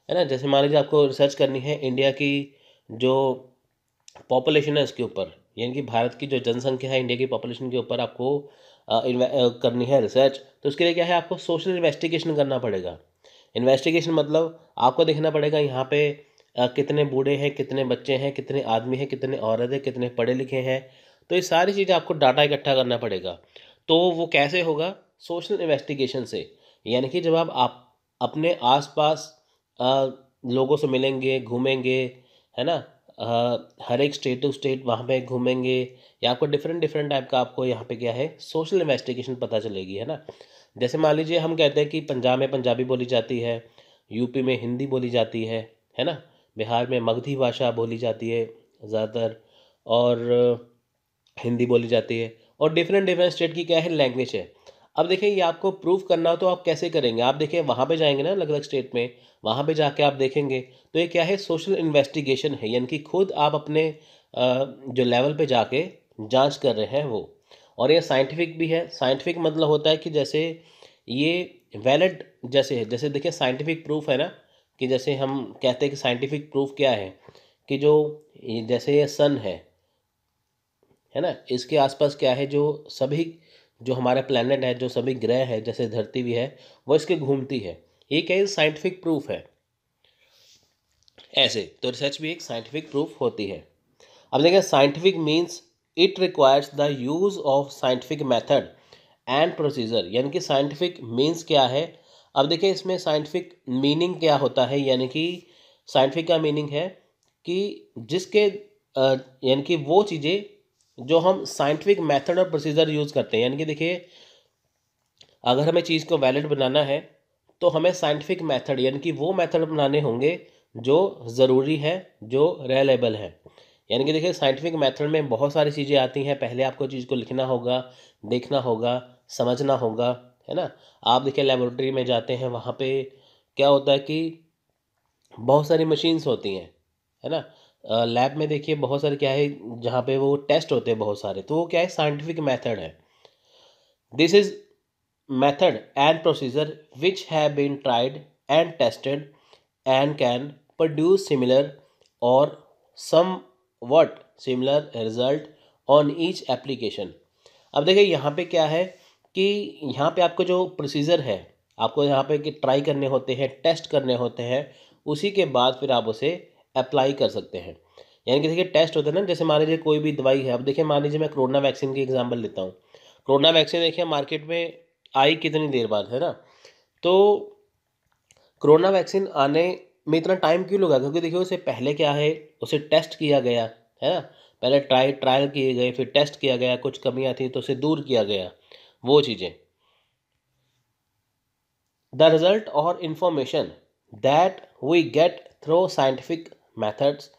है ना जैसे मान लीजिए आपको रिसर्च करनी है इंडिया की जो पॉपुलेशन है उसके ऊपर यानी कि भारत की जो जनसंख्या है इंडिया की पॉपुलेशन के ऊपर आपको आ, करनी है रिसर्च तो उसके लिए क्या है आपको सोशल इन्वेस्टिगेशन करना पड़ेगा इन्वेस्टिगेशन मतलब आपको देखना पड़ेगा यहाँ पे कितने बूढ़े हैं कितने बच्चे हैं कितने आदमी हैं कितने औरत हैं कितने पढ़े लिखे हैं तो ये सारी चीज़ें आपको डाटा इकट्ठा करना पड़ेगा तो वो कैसे होगा सोशल इन्वेस्टिगेशन से यानी कि जब आप अपने आसपास पास लोगों से मिलेंगे घूमेंगे है ना आ, हर एक स्टेट टू स्टेट वहाँ पे घूमेंगे या आपको डिफरेंट डिफरेंट टाइप का आपको यहाँ पे क्या है सोशल इन्वेस्टिगेशन पता चलेगी है ना जैसे मान लीजिए हम कहते हैं कि पंजाब में पंजाबी बोली जाती है यूपी में हिंदी बोली जाती है है ना बिहार में मगधी भाषा बोली जाती है ज़्यादातर और हिंदी बोली जाती है और डिफरेंट डिफरेंट स्टेट की क्या है लैंग्वेज है अब देखिए ये आपको प्रूफ करना तो आप कैसे करेंगे आप देखिए वहाँ पे जाएंगे ना अलग अलग स्टेट में वहाँ पे जाके आप देखेंगे तो ये क्या है सोशल इन्वेस्टिगेशन है यानी कि खुद आप अपने जो लेवल पे जाके जांच कर रहे हैं वो और ये साइंटिफिक भी है साइंटिफिक मतलब होता है कि जैसे ये वैलिड जैसे है जैसे देखिए साइंटिफिक प्रूफ है ना कि जैसे हम कहते हैं कि साइंटिफिक प्रूफ क्या है कि जो जैसे ये सन है है ना इसके आसपास क्या है जो सभी जो हमारा प्लानट है जो सभी ग्रह है जैसे धरती भी है वो इसके घूमती है ये क्या है साइंटिफिक प्रूफ है ऐसे तो रिसर्च भी एक साइंटिफिक प्रूफ होती है अब देखिए scientific means it requires the use of scientific method and procedure यानी कि साइंटिफिक मीन्स क्या है अब देखिए इसमें साइंटिफिक मीनिंग क्या होता है यानी कि साइंटिफिक का मीनिंग है कि जिसके यानी कि वो चीज़ें जो हम साइंटिफिक मेथड और प्रोसीजर यूज़ करते हैं यानी कि देखिए अगर हमें चीज़ को वैलिड बनाना है तो हमें साइंटिफिक मेथड यानी कि वो मेथड बनाने होंगे जो ज़रूरी है जो रेलेबल है यानी कि देखिए साइंटिफिक मेथड में बहुत सारी चीज़ें आती हैं पहले आपको चीज़ को लिखना होगा देखना होगा समझना होगा है ना आप देखिए लेबोरेटरी में जाते हैं वहाँ पर क्या होता है कि बहुत सारी मशीन्स होती हैं है ना लैब में देखिए बहुत सारे क्या है जहाँ पे वो टेस्ट होते हैं बहुत सारे तो वो क्या है साइंटिफिक मेथड है this is method and procedure which have been tried and tested and can produce similar और somewhat similar result on each application अब देखिए यहाँ पे क्या है कि यहाँ पे आपको जो प्रोसीजर है आपको यहाँ पे कि ट्राई करने होते हैं टेस्ट करने होते हैं उसी के बाद फिर आप उसे अप्लाई कर सकते हैं यानी कि देखिए टेस्ट होते हैं ना जैसे मान लीजिए कोई भी दवाई है अब देखिए मान लीजिए मैं कोरोना वैक्सीन की एग्जाम्पल लेता हूँ कोरोना वैक्सीन देखिए मार्केट में आई कितनी देर बाद है ना तो कोरोना वैक्सीन आने में इतना टाइम क्यों लगा क्योंकि देखिए उसे पहले क्या है उसे टेस्ट किया गया है ना पहले ट्राई ट्रायल किए गए फिर टेस्ट किया गया कुछ कमियाँ थी तो उसे दूर किया गया वो चीज़ें द रिजल्ट और information that we get through scientific methods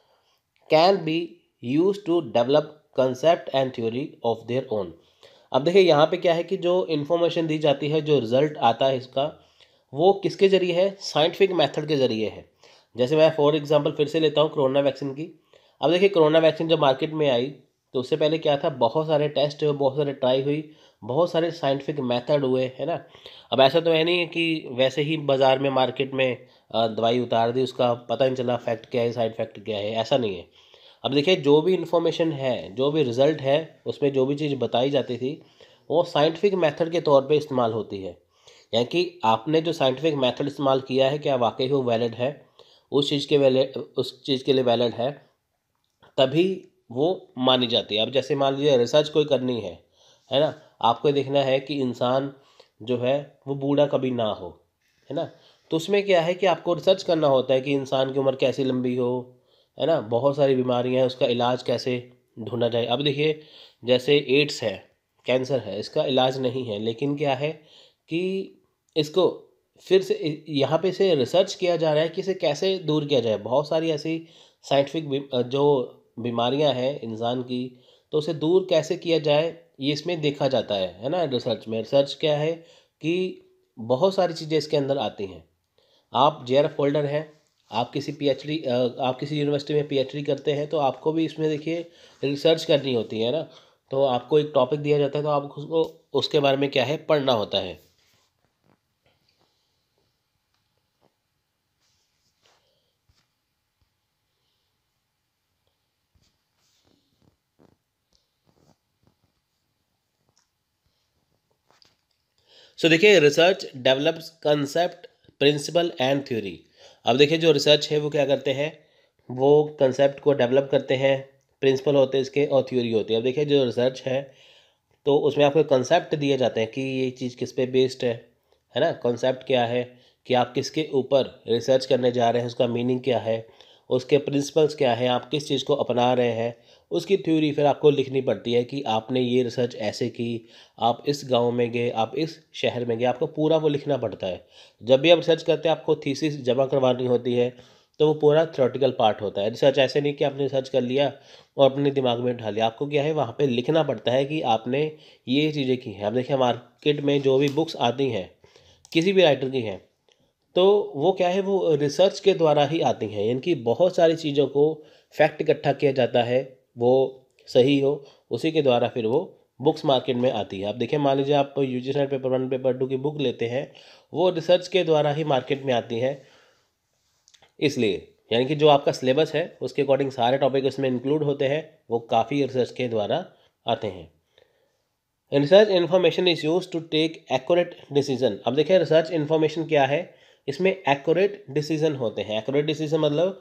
can be used to develop concept and theory of their own अब देखिए यहाँ पे क्या है कि जो इन्फॉर्मेशन दी जाती है जो रिजल्ट आता है इसका वो किसके ज़रिए है साइंटिफिक मेथड के ज़रिए है जैसे मैं फॉर एग्जांपल फिर से लेता हूँ कोरोना वैक्सीन की अब देखिए कोरोना वैक्सीन जब मार्केट में आई तो उससे पहले क्या था बहुत सारे टेस्ट हुए बहुत सारे ट्राई हुई बहुत सारे साइंटिफिक मैथड हुए है ना अब ऐसा तो है नहीं है कि वैसे ही बाज़ार में मार्केट में दवाई उतार दी उसका पता नहीं चला फैक्ट क्या है साइड इफेक्ट क्या है ऐसा नहीं है अब देखिए जो भी इन्फॉर्मेशन है जो भी रिजल्ट है उसमें जो भी चीज़ बताई जाती थी वो साइंटिफिक मेथड के तौर पे इस्तेमाल होती है यानी कि आपने जो साइंटिफिक मेथड इस्तेमाल किया है क्या वाकई वो वैलिड है उस चीज़ के वैलिड उस चीज़ के लिए वैलिड है तभी वो मानी जाती है अब जैसे मान लीजिए रिसर्च कोई करनी है है ना आपको देखना है कि इंसान जो है वो बूढ़ा कभी ना हो है ना तो उसमें क्या है कि आपको रिसर्च करना होता है कि इंसान की उम्र कैसी लंबी हो है ना बहुत सारी बीमारियाँ हैं उसका इलाज कैसे ढूंढा जाए अब देखिए जैसे एड्स है कैंसर है इसका इलाज नहीं है लेकिन क्या है कि इसको फिर से यहाँ पे से रिसर्च किया जा रहा है कि इसे कैसे दूर किया जाए बहुत सारी ऐसी साइंटिफिक जो बीमारियाँ हैं इंसान की तो उसे दूर कैसे किया जाए ये इसमें देखा जाता है है ना रिसर्च में रिसर्च क्या है कि बहुत सारी चीज़ें इसके अंदर आती हैं आप जे होल्डर हैं आप किसी पीएचडी आप किसी यूनिवर्सिटी में पीएचडी करते हैं तो आपको भी इसमें देखिए रिसर्च करनी होती है ना तो आपको एक टॉपिक दिया जाता है तो आपको उसको उसके बारे में क्या है पढ़ना होता है सो so, देखिए research develops concept principle and theory अब देखिए जो रिसर्च है वो क्या करते हैं वो कंसेप्ट को डेवलप करते हैं प्रिंसिपल होते हैं इसके और थ्योरी होती है अब देखिए जो रिसर्च है तो उसमें आपको कंसेप्ट दिए जाते हैं कि ये चीज़ किस पे बेस्ड है है ना कॉन्सेप्ट क्या है कि आप किसके ऊपर रिसर्च करने जा रहे हैं उसका मीनिंग क्या है उसके प्रिंसिपल्स क्या है आप किस चीज़ को अपना रहे हैं उसकी थ्योरी फिर आपको लिखनी पड़ती है कि आपने ये रिसर्च ऐसे की आप इस गांव में गए आप इस शहर में गए आपको पूरा वो लिखना पड़ता है जब भी आप रिसर्च करते हैं आपको थीसिस जमा करवानी होती है तो वो पूरा थ्रोटिकल पार्ट होता है रिसर्च ऐसे नहीं कि आपने रिसर्च कर लिया और अपने दिमाग में उठा लिया आपको क्या है वहाँ पर लिखना पड़ता है कि आपने ये चीज़ें की हैं आप देखिए मार्केट में जो भी बुक्स आती हैं किसी भी राइटर की हैं तो वो क्या है वो रिसर्च के द्वारा ही आती हैं यानी कि बहुत सारी चीज़ों को फैक्ट इकट्ठा किया जाता है वो सही हो उसी के द्वारा फिर वो बुक्स मार्केट में आती है आप देखिए मान लीजिए आप U G SET paper one paper two की बुक लेते हैं वो रिसर्च के द्वारा ही मार्केट में आती है इसलिए यानी कि जो आपका सिलेबस है उसके अकॉर्डिंग सारे टॉपिक उसमें इंक्लूड होते हैं वो काफ़ी रिसर्च के द्वारा आते हैं research information is use to take accurate decision अब देखिए रिसर्च इन्फॉर्मेशन क्या है इसमें एक्यूरेट डिसीजन होते हैं एक्यूरेट डिसीजन मतलब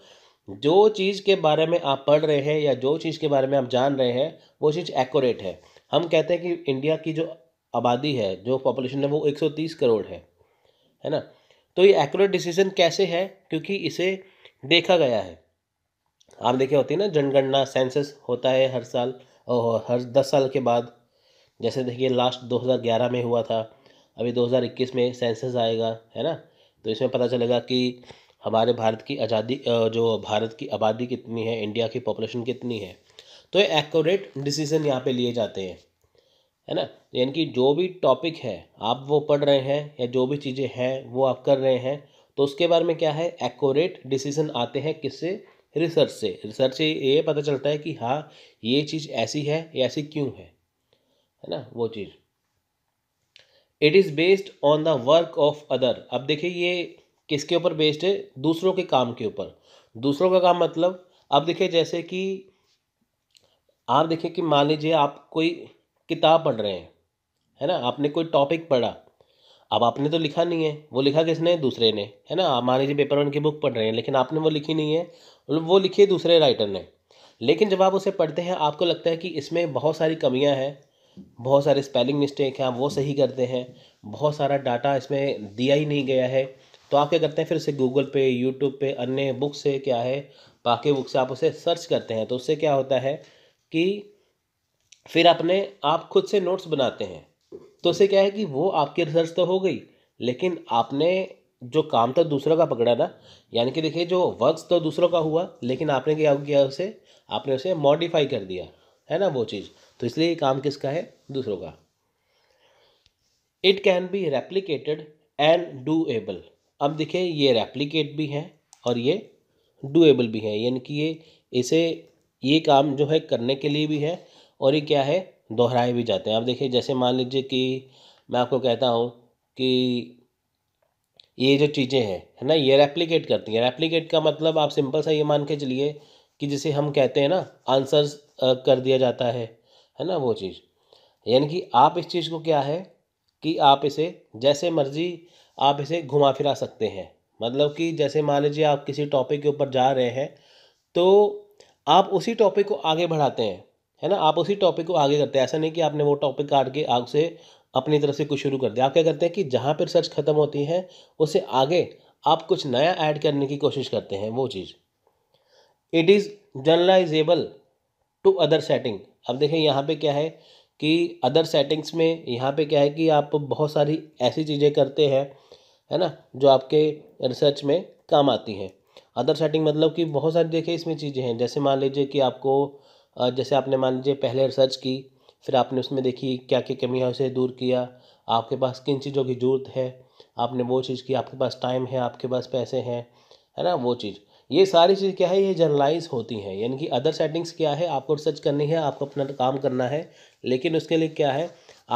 जो चीज़ के बारे में आप पढ़ रहे हैं या जो चीज़ के बारे में आप जान रहे हैं वो चीज़ एक्यूरेट है हम कहते हैं कि इंडिया की जो आबादी है जो पॉपुलेशन है वो 130 करोड़ है है ना तो ये एक्यूरेट डिसीजन कैसे है क्योंकि इसे देखा गया है आप देखे होती है ना जनगणना सेंसस होता है हर साल और हर दस साल के बाद जैसे देखिए लास्ट 2011 में हुआ था अभी 2021 में सेंसस आएगा है ना तो इसमें पता चलेगा कि हमारे भारत की आज़ादी जो भारत की आबादी कितनी है इंडिया की पॉपुलेशन कितनी है तो ये एक्यूरेट डिसीजन यहाँ पे लिए जाते हैं है ना यानी कि जो भी टॉपिक है आप वो पढ़ रहे हैं या जो भी चीज़ें हैं वो आप कर रहे हैं तो उसके बारे में क्या है एक्यूरेट डिसीजन आते हैं किससे रिसर्च से रिसर्च से ये पता चलता है कि हाँ ये चीज़ ऐसी है या ऐसी क्यों है है ना वो चीज़ it is based on the work of other अब देखिए ये किसके ऊपर बेस्ड है दूसरों के काम के ऊपर दूसरों का काम मतलब अब देखिए जैसे कि आप देखिए कि मान लीजिए आप कोई किताब पढ़ रहे हैं है ना आपने कोई टॉपिक पढ़ा अब आपने तो लिखा नहीं है वो लिखा किसने दूसरे ने है ना आप मान लीजिए पेपर वन की बुक पढ़ रहे हैं लेकिन आपने वो लिखी नहीं है वो लिखी है दूसरे राइटर ने लेकिन जब आप उसे पढ़ते हैं आपको लगता है कि इसमें बहुत सारी कमियां हैं बहुत सारे स्पेलिंग मिस्टेक हैं आप वो सही करते हैं बहुत सारा डाटा इसमें दिया ही नहीं गया है तो आप क्या करते हैं फिर उसे गूगल पे यूट्यूब पे अन्य बुक से क्या है बाकी बुक से आप उसे सर्च करते हैं तो उससे क्या होता है कि फिर अपने आप खुद से नोट्स बनाते हैं तो उससे क्या है कि वो आपकी रिसर्च तो हो गई लेकिन आपने जो काम था दूसरों का पकड़ा ना यानी कि देखिए जो वर्क तो दूसरों का हुआ लेकिन आपने क्या किया उसे आपने उसे मॉडिफाई कर दिया है ना वो चीज़ तो इसलिए काम किसका है दूसरों का it can be replicated and doable अब देखिए ये रेप्लिकेट भी है और ये डुएबल भी है यानी कि ये इसे ये काम जो है करने के लिए भी है और ये क्या है दोहराए भी जाते हैं अब देखिए जैसे मान लीजिए कि मैं आपको कहता हूँ कि ये जो चीज़ें हैं है ना ये रेप्लिकेट करती हैं रेप्लिकेट का मतलब आप सिंपल सा ये मान के चलिए कि जिसे हम कहते हैं ना आंसर्स कर दिया जाता है है ना वो चीज़ यानी कि आप इस चीज़ को क्या है कि आप इसे जैसे मर्जी आप इसे घुमा फिरा सकते हैं मतलब कि जैसे मान लीजिए आप किसी टॉपिक के ऊपर जा रहे हैं तो आप उसी टॉपिक को आगे बढ़ाते हैं है ना आप उसी टॉपिक को आगे करते हैं ऐसा नहीं कि आपने वो टॉपिक काट के आग से अपनी तरफ से कुछ शुरू कर दिया आप क्या करते हैं कि जहाँ पर रिसर्च ख़त्म होती है उससे आगे आप कुछ नया ऐड करने की कोशिश करते हैं वो चीज़ it is generalisable to other setting अब देखें यहाँ पे क्या है कि अदर सेटिंग्स में यहाँ पे क्या है कि आप बहुत सारी ऐसी चीज़ें करते हैं है ना जो आपके रिसर्च में काम आती हैं अदर सेटिंग मतलब कि बहुत सारी देखिए इसमें चीज़ें हैं जैसे मान लीजिए कि आपको जैसे आपने मान लीजिए पहले रिसर्च की फिर आपने उसमें देखी क्या क्या कमी है उसे दूर किया आपके पास किन चीज़ों की ज़रूरत है आपने वो चीज़ की आपके पास टाइम है आपके पास पैसे हैं है ना वो चीज़ ये सारी चीज़ क्या है ये जर्नलाइज होती हैं यानी कि अदर सेटिंग्स क्या है आपको रिसर्च करनी है आपको अपना काम करना है लेकिन उसके लिए क्या है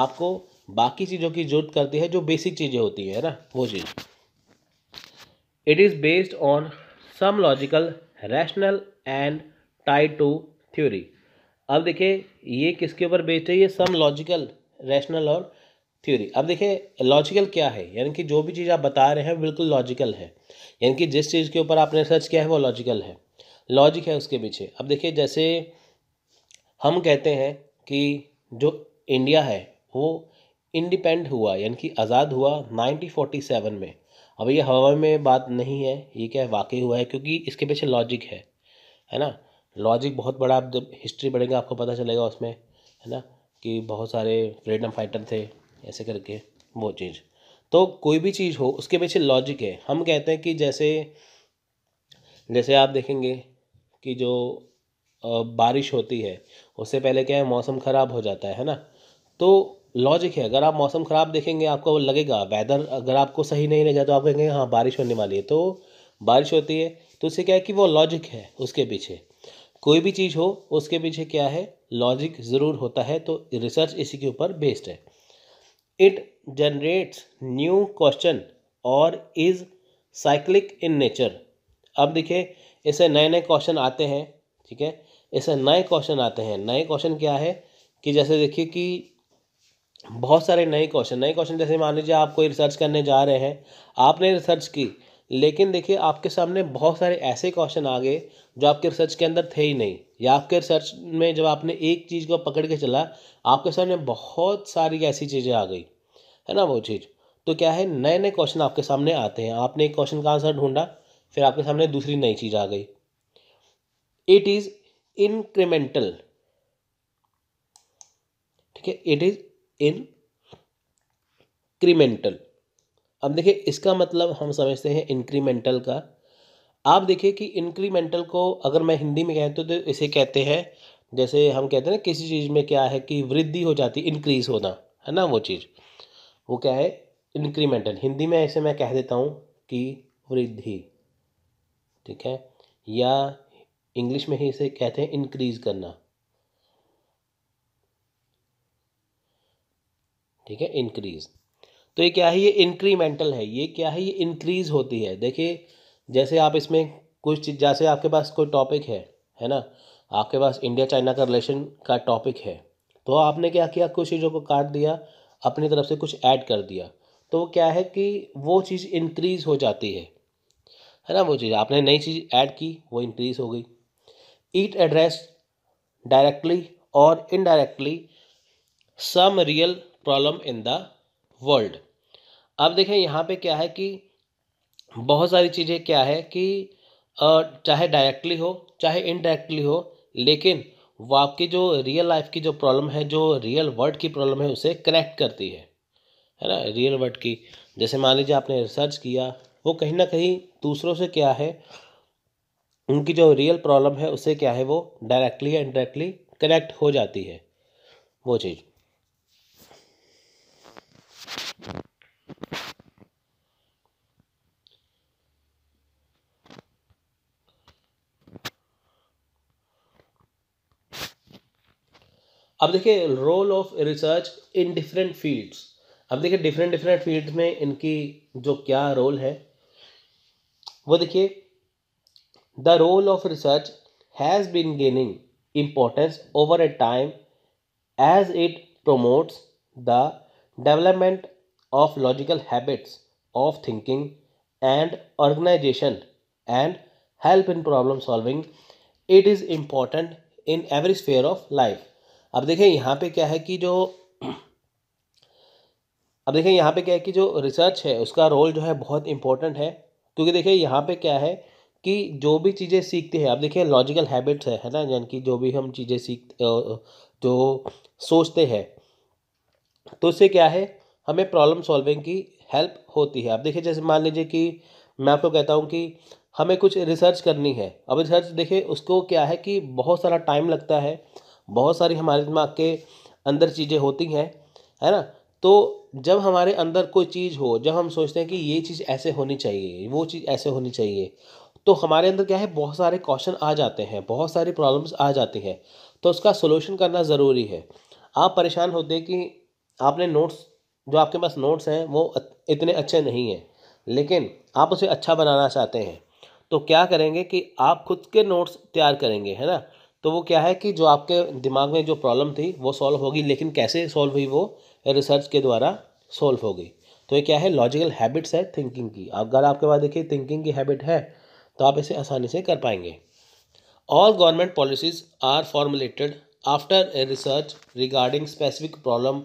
आपको बाकी चीज़ों की जरूरत करती है जो बेसिक चीज़ें होती है ना वो चीज़ it is based on some logical rational and tied to theory अब देखिए ये किसके ऊपर बेस्ड है ये सम लॉजिकल रैशनल और थ्योरी अब देखिए लॉजिकल क्या है यानी कि जो भी चीज़ आप बता रहे हैं बिल्कुल लॉजिकल है यानी कि जिस चीज़ के ऊपर आपने सर्च किया है वो लॉजिकल है लॉजिक है उसके पीछे अब देखिए जैसे हम कहते हैं कि जो इंडिया है वो इंडिपेंड हुआ यानी कि आज़ाद हुआ 1947 में अब ये हवा में बात नहीं है ये क्या है वाकई हुआ है क्योंकि इसके पीछे लॉजिक है है ना लॉजिक बहुत बड़ा आप जब हिस्ट्री पढ़ेंगे आपको पता चलेगा उसमें है ना कि बहुत सारे फ्रीडम फाइटर थे ऐसे करके वो चीज़ तो कोई भी चीज़ हो उसके पीछे लॉजिक है हम कहते हैं कि जैसे जैसे आप देखेंगे कि जो बारिश होती है उससे पहले क्या है मौसम ख़राब हो जाता है है ना तो लॉजिक है अगर आप मौसम ख़राब देखेंगे आपको लगेगा वेदर अगर आपको सही नहीं लगेगा तो आप कहेंगे हाँ बारिश होने वाली है तो बारिश होती है तो उससे क्या है कि वो लॉजिक है उसके पीछे कोई भी चीज़ हो उसके पीछे क्या है लॉजिक ज़रूर होता है तो रिसर्च इसी के ऊपर बेस्ड है इट जनरेट्स न्यू क्वेश्चन और इज़ साइक्लिक इन नेचर अब देखिए इससे नए नए क्वेश्चन आते हैं ठीक है इससे नए क्वेश्चन आते हैं नए क्वेश्चन क्या है कि जैसे देखिए कि बहुत सारे नए क्वेश्चन नए क्वेश्चन जैसे मान लीजिए आप कोई रिसर्च करने जा रहे हैं आपने रिसर्च की लेकिन देखिए आपके सामने बहुत सारे ऐसे क्वेश्चन आ गए जो आपके रिसर्च के अंदर थे ही नहीं या आपके रिसर्च में जब आपने एक चीज़ को पकड़ के चला आपके सामने बहुत सारी ऐसी चीज़ें आ गई है ना वो चीज़ तो क्या है नए नए क्वेश्चन आपके सामने आते हैं आपने एक क्वेश्चन का आंसर ढूंढा फिर आपके सामने दूसरी नई चीज़ आ गई इट इज़ इंक्रीमेंटल ठीक है इट इज़ क्रीमेंटल अब देखिए इसका मतलब हम समझते हैं इंक्रीमेंटल का आप देखिए कि इंक्रीमेंटल को अगर मैं हिंदी में कहें तो, तो इसे कहते हैं जैसे हम कहते हैं ना किसी चीज़ में क्या है कि वृद्धि हो जाती इंक्रीज़ होना है ना वो चीज़ वो क्या है इंक्रीमेंटल हिंदी में ऐसे मैं कह देता हूँ कि वृद्धि ठीक है या इंग्लिश में ही इसे कहते हैं इंक्रीज़ करना ठीक है इंक्रीज तो ये क्या है ये इंक्रीमेंटल है ये क्या है ये इंक्रीज होती है देखिए जैसे आप इसमें कुछ चीज जैसे आपके पास कोई टॉपिक है है ना आपके पास इंडिया चाइना का रिलेशन का टॉपिक है तो आपने क्या किया कुछ चीज़ों को काट दिया अपनी तरफ से कुछ ऐड कर दिया तो क्या है कि वो चीज़ इंक्रीज़ हो जाती है है ना वो चीज़ आपने नई चीज़ ऐड की वो इंक्रीज़ हो गई ईट एड्रेस डायरेक्टली और indirectly some real problem in the world अब देखें यहाँ पे क्या है कि बहुत सारी चीज़ें क्या है कि चाहे डायरेक्टली हो चाहे इनडायरेक्टली हो लेकिन वो आपकी जो रियल लाइफ की जो प्रॉब्लम है जो रियल वर्ल्ड की प्रॉब्लम है उसे कनेक्ट करती है है ना रियल वर्ल्ड की जैसे मान लीजिए आपने रिसर्च किया वो कहीं ना कहीं दूसरों से क्या है उनकी जो रियल प्रॉब्लम है उसे क्या है वो डायरेक्टली या इनडायरेक्टली कनेक्ट हो जाती है वो चीज़ अब देखिए role of research in different fields अब देखिए डिफरेंट डिफरेंट फील्ड में इनकी जो क्या रोल है वो देखिए the role of research has been gaining importance over a time as it promotes the development of logical habits of thinking and organisation and help in problem solving it is important in every sphere of life अब देखें यहाँ पे क्या है कि जो अब देखें यहाँ पे क्या है कि जो रिसर्च है उसका रोल जो है बहुत इम्पोर्टेंट है क्योंकि देखिए यहाँ पे क्या है कि जो भी चीज़ें सीखते हैं अब देखिए लॉजिकल हैबिट्स है है ना यानी कि जो भी हम चीज़ें सीख जो सोचते हैं तो इससे क्या है हमें प्रॉब्लम सॉल्विंग की हेल्प होती है आप देखिए जैसे मान लीजिए कि मैं आपको कहता हूँ कि हमें कुछ रिसर्च करनी है अब रिसर्च देखिए उसको क्या है कि बहुत सारा टाइम लगता है बहुत सारी हमारे दिमाग के अंदर चीज़ें होती हैं है ना तो जब हमारे अंदर कोई चीज़ हो जब हम सोचते हैं कि ये चीज़ ऐसे होनी चाहिए वो चीज़ ऐसे होनी चाहिए तो हमारे अंदर क्या है बहुत सारे क्वेश्चन आ जाते हैं बहुत सारी प्रॉब्लम्स आ जाती हैं तो उसका सोल्यूशन करना ज़रूरी है आप परेशान होते कि आपने नोट्स जो आपके पास नोट्स हैं वो इतने अच्छे नहीं हैं लेकिन आप उसे अच्छा बनाना चाहते हैं तो क्या करेंगे कि आप खुद के नोट्स तैयार करेंगे है ना तो वो क्या है कि जो आपके दिमाग में जो प्रॉब्लम थी वो सॉल्व होगी लेकिन कैसे सॉल्व हुई वो रिसर्च के द्वारा सॉल्व हो गई तो ये क्या है लॉजिकल हैबिट्स है थिंकिंग की अगर आपके पास देखिए थिंकिंग की हैबिट है तो आप इसे आसानी से कर पाएंगे all government policies are formulated after a research regarding specific problem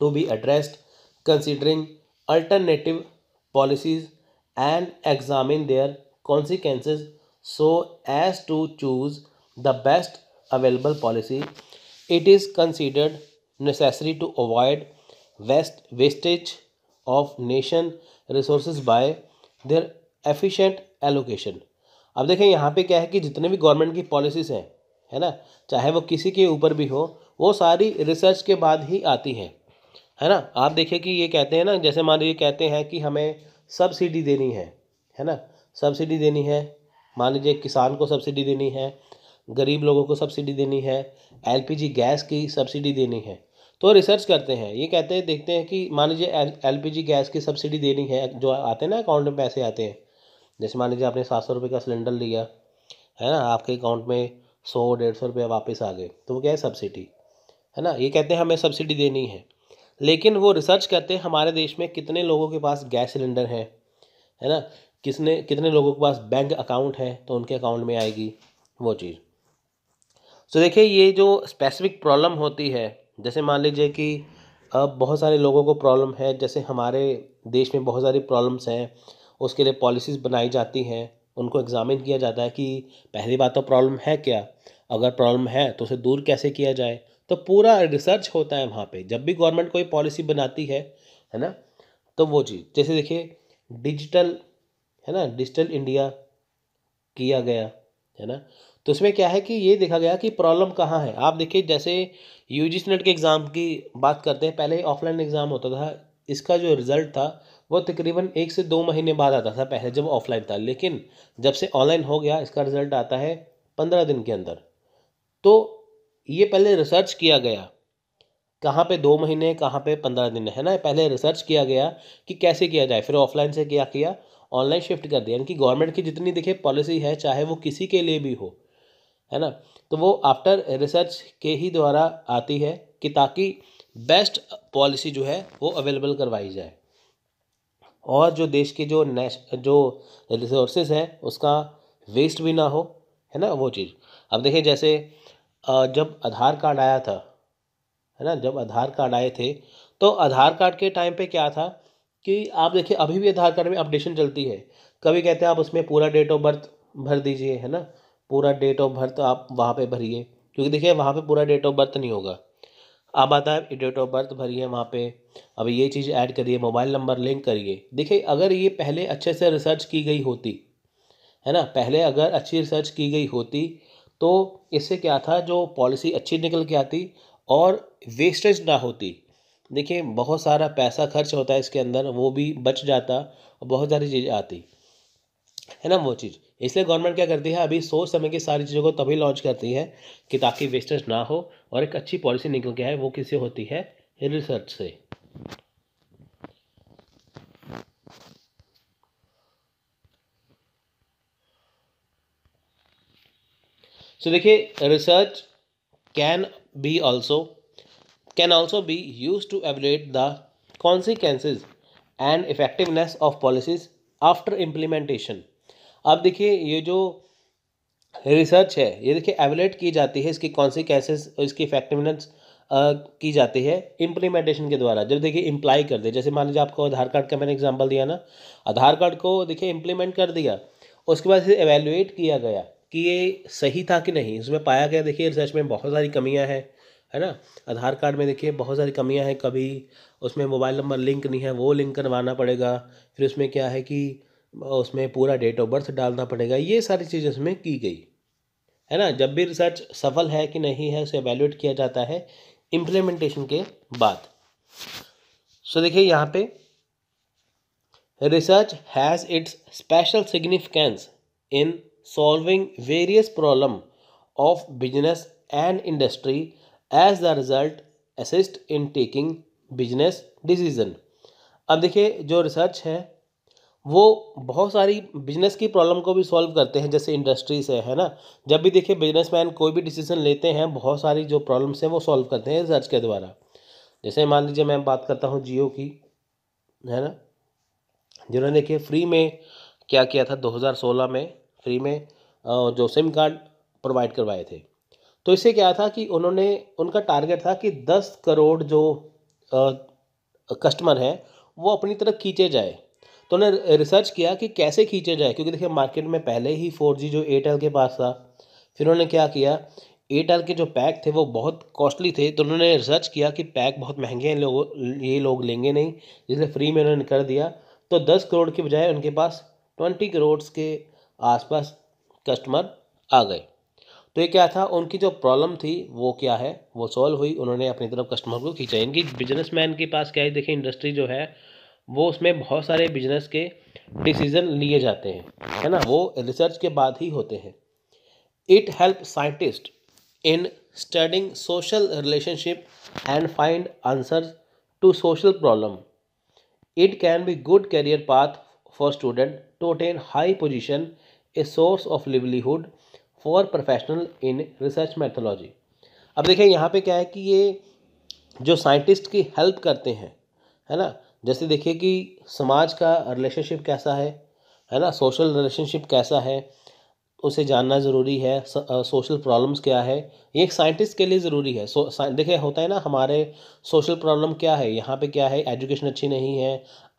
to be addressed considering alternative policies and examine their consequences so as to choose the best available policy it is considered necessary to avoid waste wastage of nation resources by their efficient allocation अब देखें यहाँ पे क्या है कि जितने भी गवर्नमेंट की पॉलिसीज़ हैं है ना चाहे वो किसी के ऊपर भी हो वो सारी रिसर्च के बाद ही आती हैं है ना आप देखिए कि ये कहते हैं ना जैसे मान लीजिए कहते हैं कि हमें सब्सिडी देनी है है ना सब्सिडी देनी है मान लीजिए किसान को सब्सिडी देनी है गरीब लोगों को सब्सिडी देनी है एलपीजी गैस की सब्सिडी देनी है तो रिसर्च करते हैं ये कहते हैं देखते हैं कि मान लीजिए एलपीजी गैस की सब्सिडी देनी है जो आते हैं ना अकाउंट में पैसे आते हैं जैसे मान लीजिए आपने सात सौ रुपये का सिलेंडर लिया है ना आपके अकाउंट में सौ डेढ़ सौ रुपये वापस आ गए तो वो क्या है सब्सिडी है ना ये कहते हैं हमें सब्सिडी देनी है लेकिन वो रिसर्च करते हैं हमारे देश में कितने लोगों के पास गैस सिलेंडर है है ना किसने कितने लोगों के पास बैंक अकाउंट है तो उनके अकाउंट में आएगी वो चीज़ तो देखिए ये जो स्पेसिफिक प्रॉब्लम होती है जैसे मान लीजिए कि अब बहुत सारे लोगों को प्रॉब्लम है जैसे हमारे देश में बहुत सारी प्रॉब्लम्स हैं उसके लिए पॉलिसीज़ बनाई जाती हैं उनको एग्ज़ामिन किया जाता है कि पहली बात तो प्रॉब्लम है क्या अगर प्रॉब्लम है तो उसे दूर कैसे किया जाए तो पूरा रिसर्च होता है वहाँ पे जब भी गवर्नमेंट कोई पॉलिसी बनाती है है ना तो वो चीज़ जैसे देखिए डिजिटल है ना डिजिटल इंडिया किया गया है ना तो उसमें क्या है कि ये देखा गया कि प्रॉब्लम कहाँ है आप देखिए जैसे यू जी नेट के एग्ज़ाम की बात करते हैं पहले ऑफलाइन एग्ज़ाम होता था इसका जो रिज़ल्ट था वो तकरीबन एक से दो महीने बाद आता था पहले जब ऑफलाइन था लेकिन जब से ऑनलाइन हो गया इसका रिज़ल्ट आता है पंद्रह दिन के अंदर तो ये पहले रिसर्च किया गया कहाँ पे दो महीने कहाँ पे पंद्रह दिन है ना पहले रिसर्च किया गया कि कैसे किया जाए फिर ऑफलाइन से क्या किया ऑनलाइन शिफ्ट कर दिया यानी कि गवर्नमेंट की जितनी देखिए पॉलिसी है चाहे वो किसी के लिए भी हो है ना तो वो आफ्टर रिसर्च के ही द्वारा आती है कि ताकि बेस्ट पॉलिसी जो है वो अवेलेबल करवाई जाए और जो देश की जो नेश जो रिसोर्सेज है उसका वेस्ट भी ना हो है ना वो चीज़ अब देखिए जैसे जब आधार कार्ड आया था है ना जब आधार कार्ड आए थे तो आधार कार्ड के टाइम पे क्या था कि आप देखिए अभी भी आधार कार्ड में अपडेशन चलती है कभी कहते हैं आप उसमें पूरा डेट ऑफ बर्थ भर दीजिए है ना पूरा डेट ऑफ बर्थ आप वहाँ पे भरिए क्योंकि देखिए वहाँ पे पूरा डेट ऑफ बर्थ नहीं होगा आप आता है डेट ऑफ बर्थ भरिए वहाँ पे अभी ये चीज़ ऐड करिए मोबाइल नंबर लिंक करिए देखिए अगर ये पहले अच्छे से रिसर्च की गई होती है ना पहले अगर अच्छी रिसर्च की गई होती तो इससे क्या था जो पॉलिसी अच्छी निकल के आती और वेस्टेज ना होती देखिए बहुत सारा पैसा खर्च होता है इसके अंदर वो भी बच जाता और बहुत सारी चीज़ें आती है ना वो चीज़ इसलिए गवर्नमेंट क्या करती है अभी सोच समय की सारी चीज़ों को तभी लॉन्च करती है कि ताकि वेस्टेज ना हो और एक अच्छी पॉलिसी निकल के आए वो किससे होती है रिसर्च से सो देखिए research can be also can also be use to evaluate the consequences and effectiveness of policies after implementation अब देखिए ये जो रिसर्च है ये देखिए एवेलेट की जाती है इसकी कॉन्सिक्वेंसेज और इसकी इफेक्टिवनेस की जाती है इम्प्लीमेंटेशन के द्वारा जब देखिए इम्प्लाई कर दे जैसे मान लीजिए आपको आधार कार्ड का मैंने एग्जाम्पल दिया ना आधार कार्ड को देखिए इम्प्लीमेंट कर दिया उसके बाद इसे एवेल्युएट किया गया कि ये सही था कि नहीं उसमें पाया गया देखिए रिसर्च में बहुत सारी कमियां हैं है ना आधार कार्ड में देखिए बहुत सारी कमियां हैं कभी उसमें मोबाइल नंबर लिंक नहीं है वो लिंक करवाना पड़ेगा फिर उसमें क्या है कि उसमें पूरा डेट ऑफ बर्थ डालना पड़ेगा ये सारी चीज़ें उसमें की गई है ना जब भी रिसर्च सफल है कि नहीं है उसे एवेल्यूट किया जाता है इम्प्लीमेंटेशन के बाद सो देखिए यहाँ पे research has its special significance in solving various problem of business and industry as the result assist in taking business decision अब देखिए जो रिसर्च है वो बहुत सारी बिजनेस की प्रॉब्लम को भी सॉल्व करते हैं जैसे इंडस्ट्री से है ना जब भी देखिए बिजनेसमैन कोई भी डिसीजन लेते हैं बहुत सारी जो प्रॉब्लम्स हैं वो सॉल्व करते हैं रिसर्च के द्वारा जैसे मान लीजिए मैं बात करता हूँ जियो की है ना जिन्होंने देखिए फ्री में क्या किया था दो में फ्री में जो सिम कार्ड प्रोवाइड करवाए थे तो इससे क्या था कि उन्होंने उनका टारगेट था कि दस करोड़ जो कस्टमर हैं वो अपनी तरफ खींचे जाए तो उन्हें रिसर्च किया कि कैसे खींचे जाए क्योंकि देखिए मार्केट में पहले ही फोर जी जो एयरटेल के पास था फिर उन्होंने क्या किया एयरटेल के जो पैक थे वो बहुत कॉस्टली थे तो उन्होंने रिसर्च किया कि पैक बहुत महंगे हैं लोग ये लोग लेंगे नहीं जिसे फ्री में उन्होंने कर दिया तो दस करोड़ के बजाय उनके पास ट्वेंटी करोड़ के आसपास कस्टमर आ गए तो ये क्या था उनकी जो प्रॉब्लम थी वो क्या है वो सॉल्व हुई उन्होंने अपनी तरफ कस्टमर को खींचा इनकी बिजनेसमैन के पास क्या है देखिए इंडस्ट्री जो है वो उसमें बहुत सारे बिजनेस के डिसीजन लिए जाते हैं है ना वो रिसर्च के बाद ही होते हैं it help scientist in studying social relationship and find answer to social problem it can be good career path for student to attain high position a source of livelihood for professional in research methodology अब देखिए यहाँ पे क्या है कि ये जो साइंटिस्ट की हेल्प करते हैं है ना जैसे देखिए कि समाज का रिलेशनशिप कैसा है है ना सोशल रिलेशनशिप कैसा है उसे जानना ज़रूरी है सोशल प्रॉब्लम्स क्या है ये एक साइंटिस्ट के लिए ज़रूरी है सो देखिए होता है ना हमारे सोशल प्रॉब्लम क्या है यहाँ पे क्या है एजुकेशन अच्छी नहीं है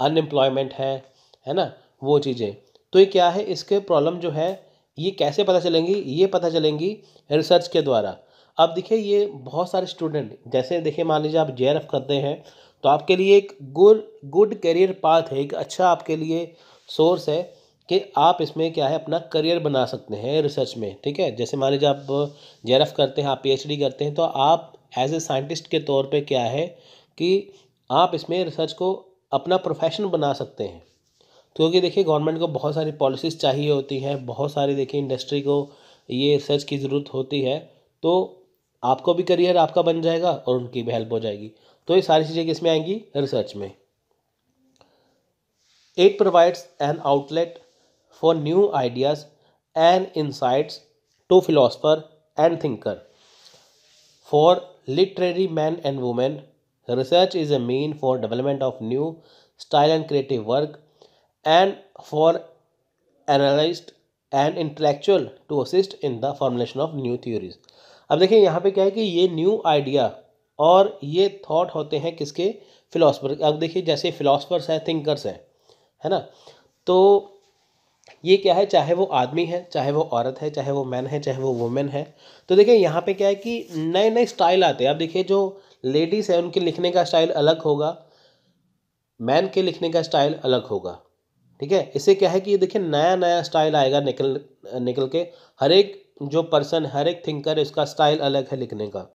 अनएम्प्लॉयमेंट है है ना वो चीज़ें तो ये क्या है इसके प्रॉब्लम जो है ये कैसे पता चलेंगी ये पता चलेंगी रिसर्च के द्वारा अब देखिए ये बहुत सारे स्टूडेंट जैसे देखिए मान लीजिए आप जे करते हैं तो आपके लिए एक गुड गुड करियर पाथ है एक अच्छा आपके लिए सोर्स है कि आप इसमें क्या है अपना करियर बना सकते हैं रिसर्च में ठीक है जैसे मान लीजिए आप जे करते हैं आप पी करते हैं तो आप एज ए साइंटिस्ट के तौर पर क्या है कि आप इसमें रिसर्च को अपना प्रोफेशन बना सकते हैं क्योंकि तो देखिए गवर्नमेंट को बहुत सारी पॉलिसीज़ चाहिए होती हैं बहुत सारी देखिए इंडस्ट्री को ये रिसर्च की ज़रूरत होती है तो आपको भी करियर आपका बन जाएगा और उनकी भी हेल्प हो जाएगी तो ये सारी चीज़ें किस में आएंगी रिसर्च में it provides an outlet for new ideas and insights to philosopher and thinker for literary man and women research is a mean for development of new style and creative work and for analyzed and intellectual to assist in the formulation of new theories अब देखिए यहाँ पे क्या है कि ये न्यू आइडिया और ये thought होते हैं किसके फिलोसफर अब देखिए जैसे philosophers हैं thinkers हैं है ना तो ये क्या है चाहे वो आदमी है चाहे वो औरत है चाहे वो मैन है चाहे वो वुमेन है तो देखिए यहाँ पे क्या है कि नए नए स्टाइल आते हैं अब देखिए जो लेडीज़ है उनके लिखने का स्टाइल अलग होगा मैन के लिखने का स्टाइल अलग होगा ठीक है इससे क्या है कि ये देखिए नया नया स्टाइल आएगा निकल निकल के हर एक जो पर्सन हर एक थिंकर इसका स्टाइल अलग है लिखने का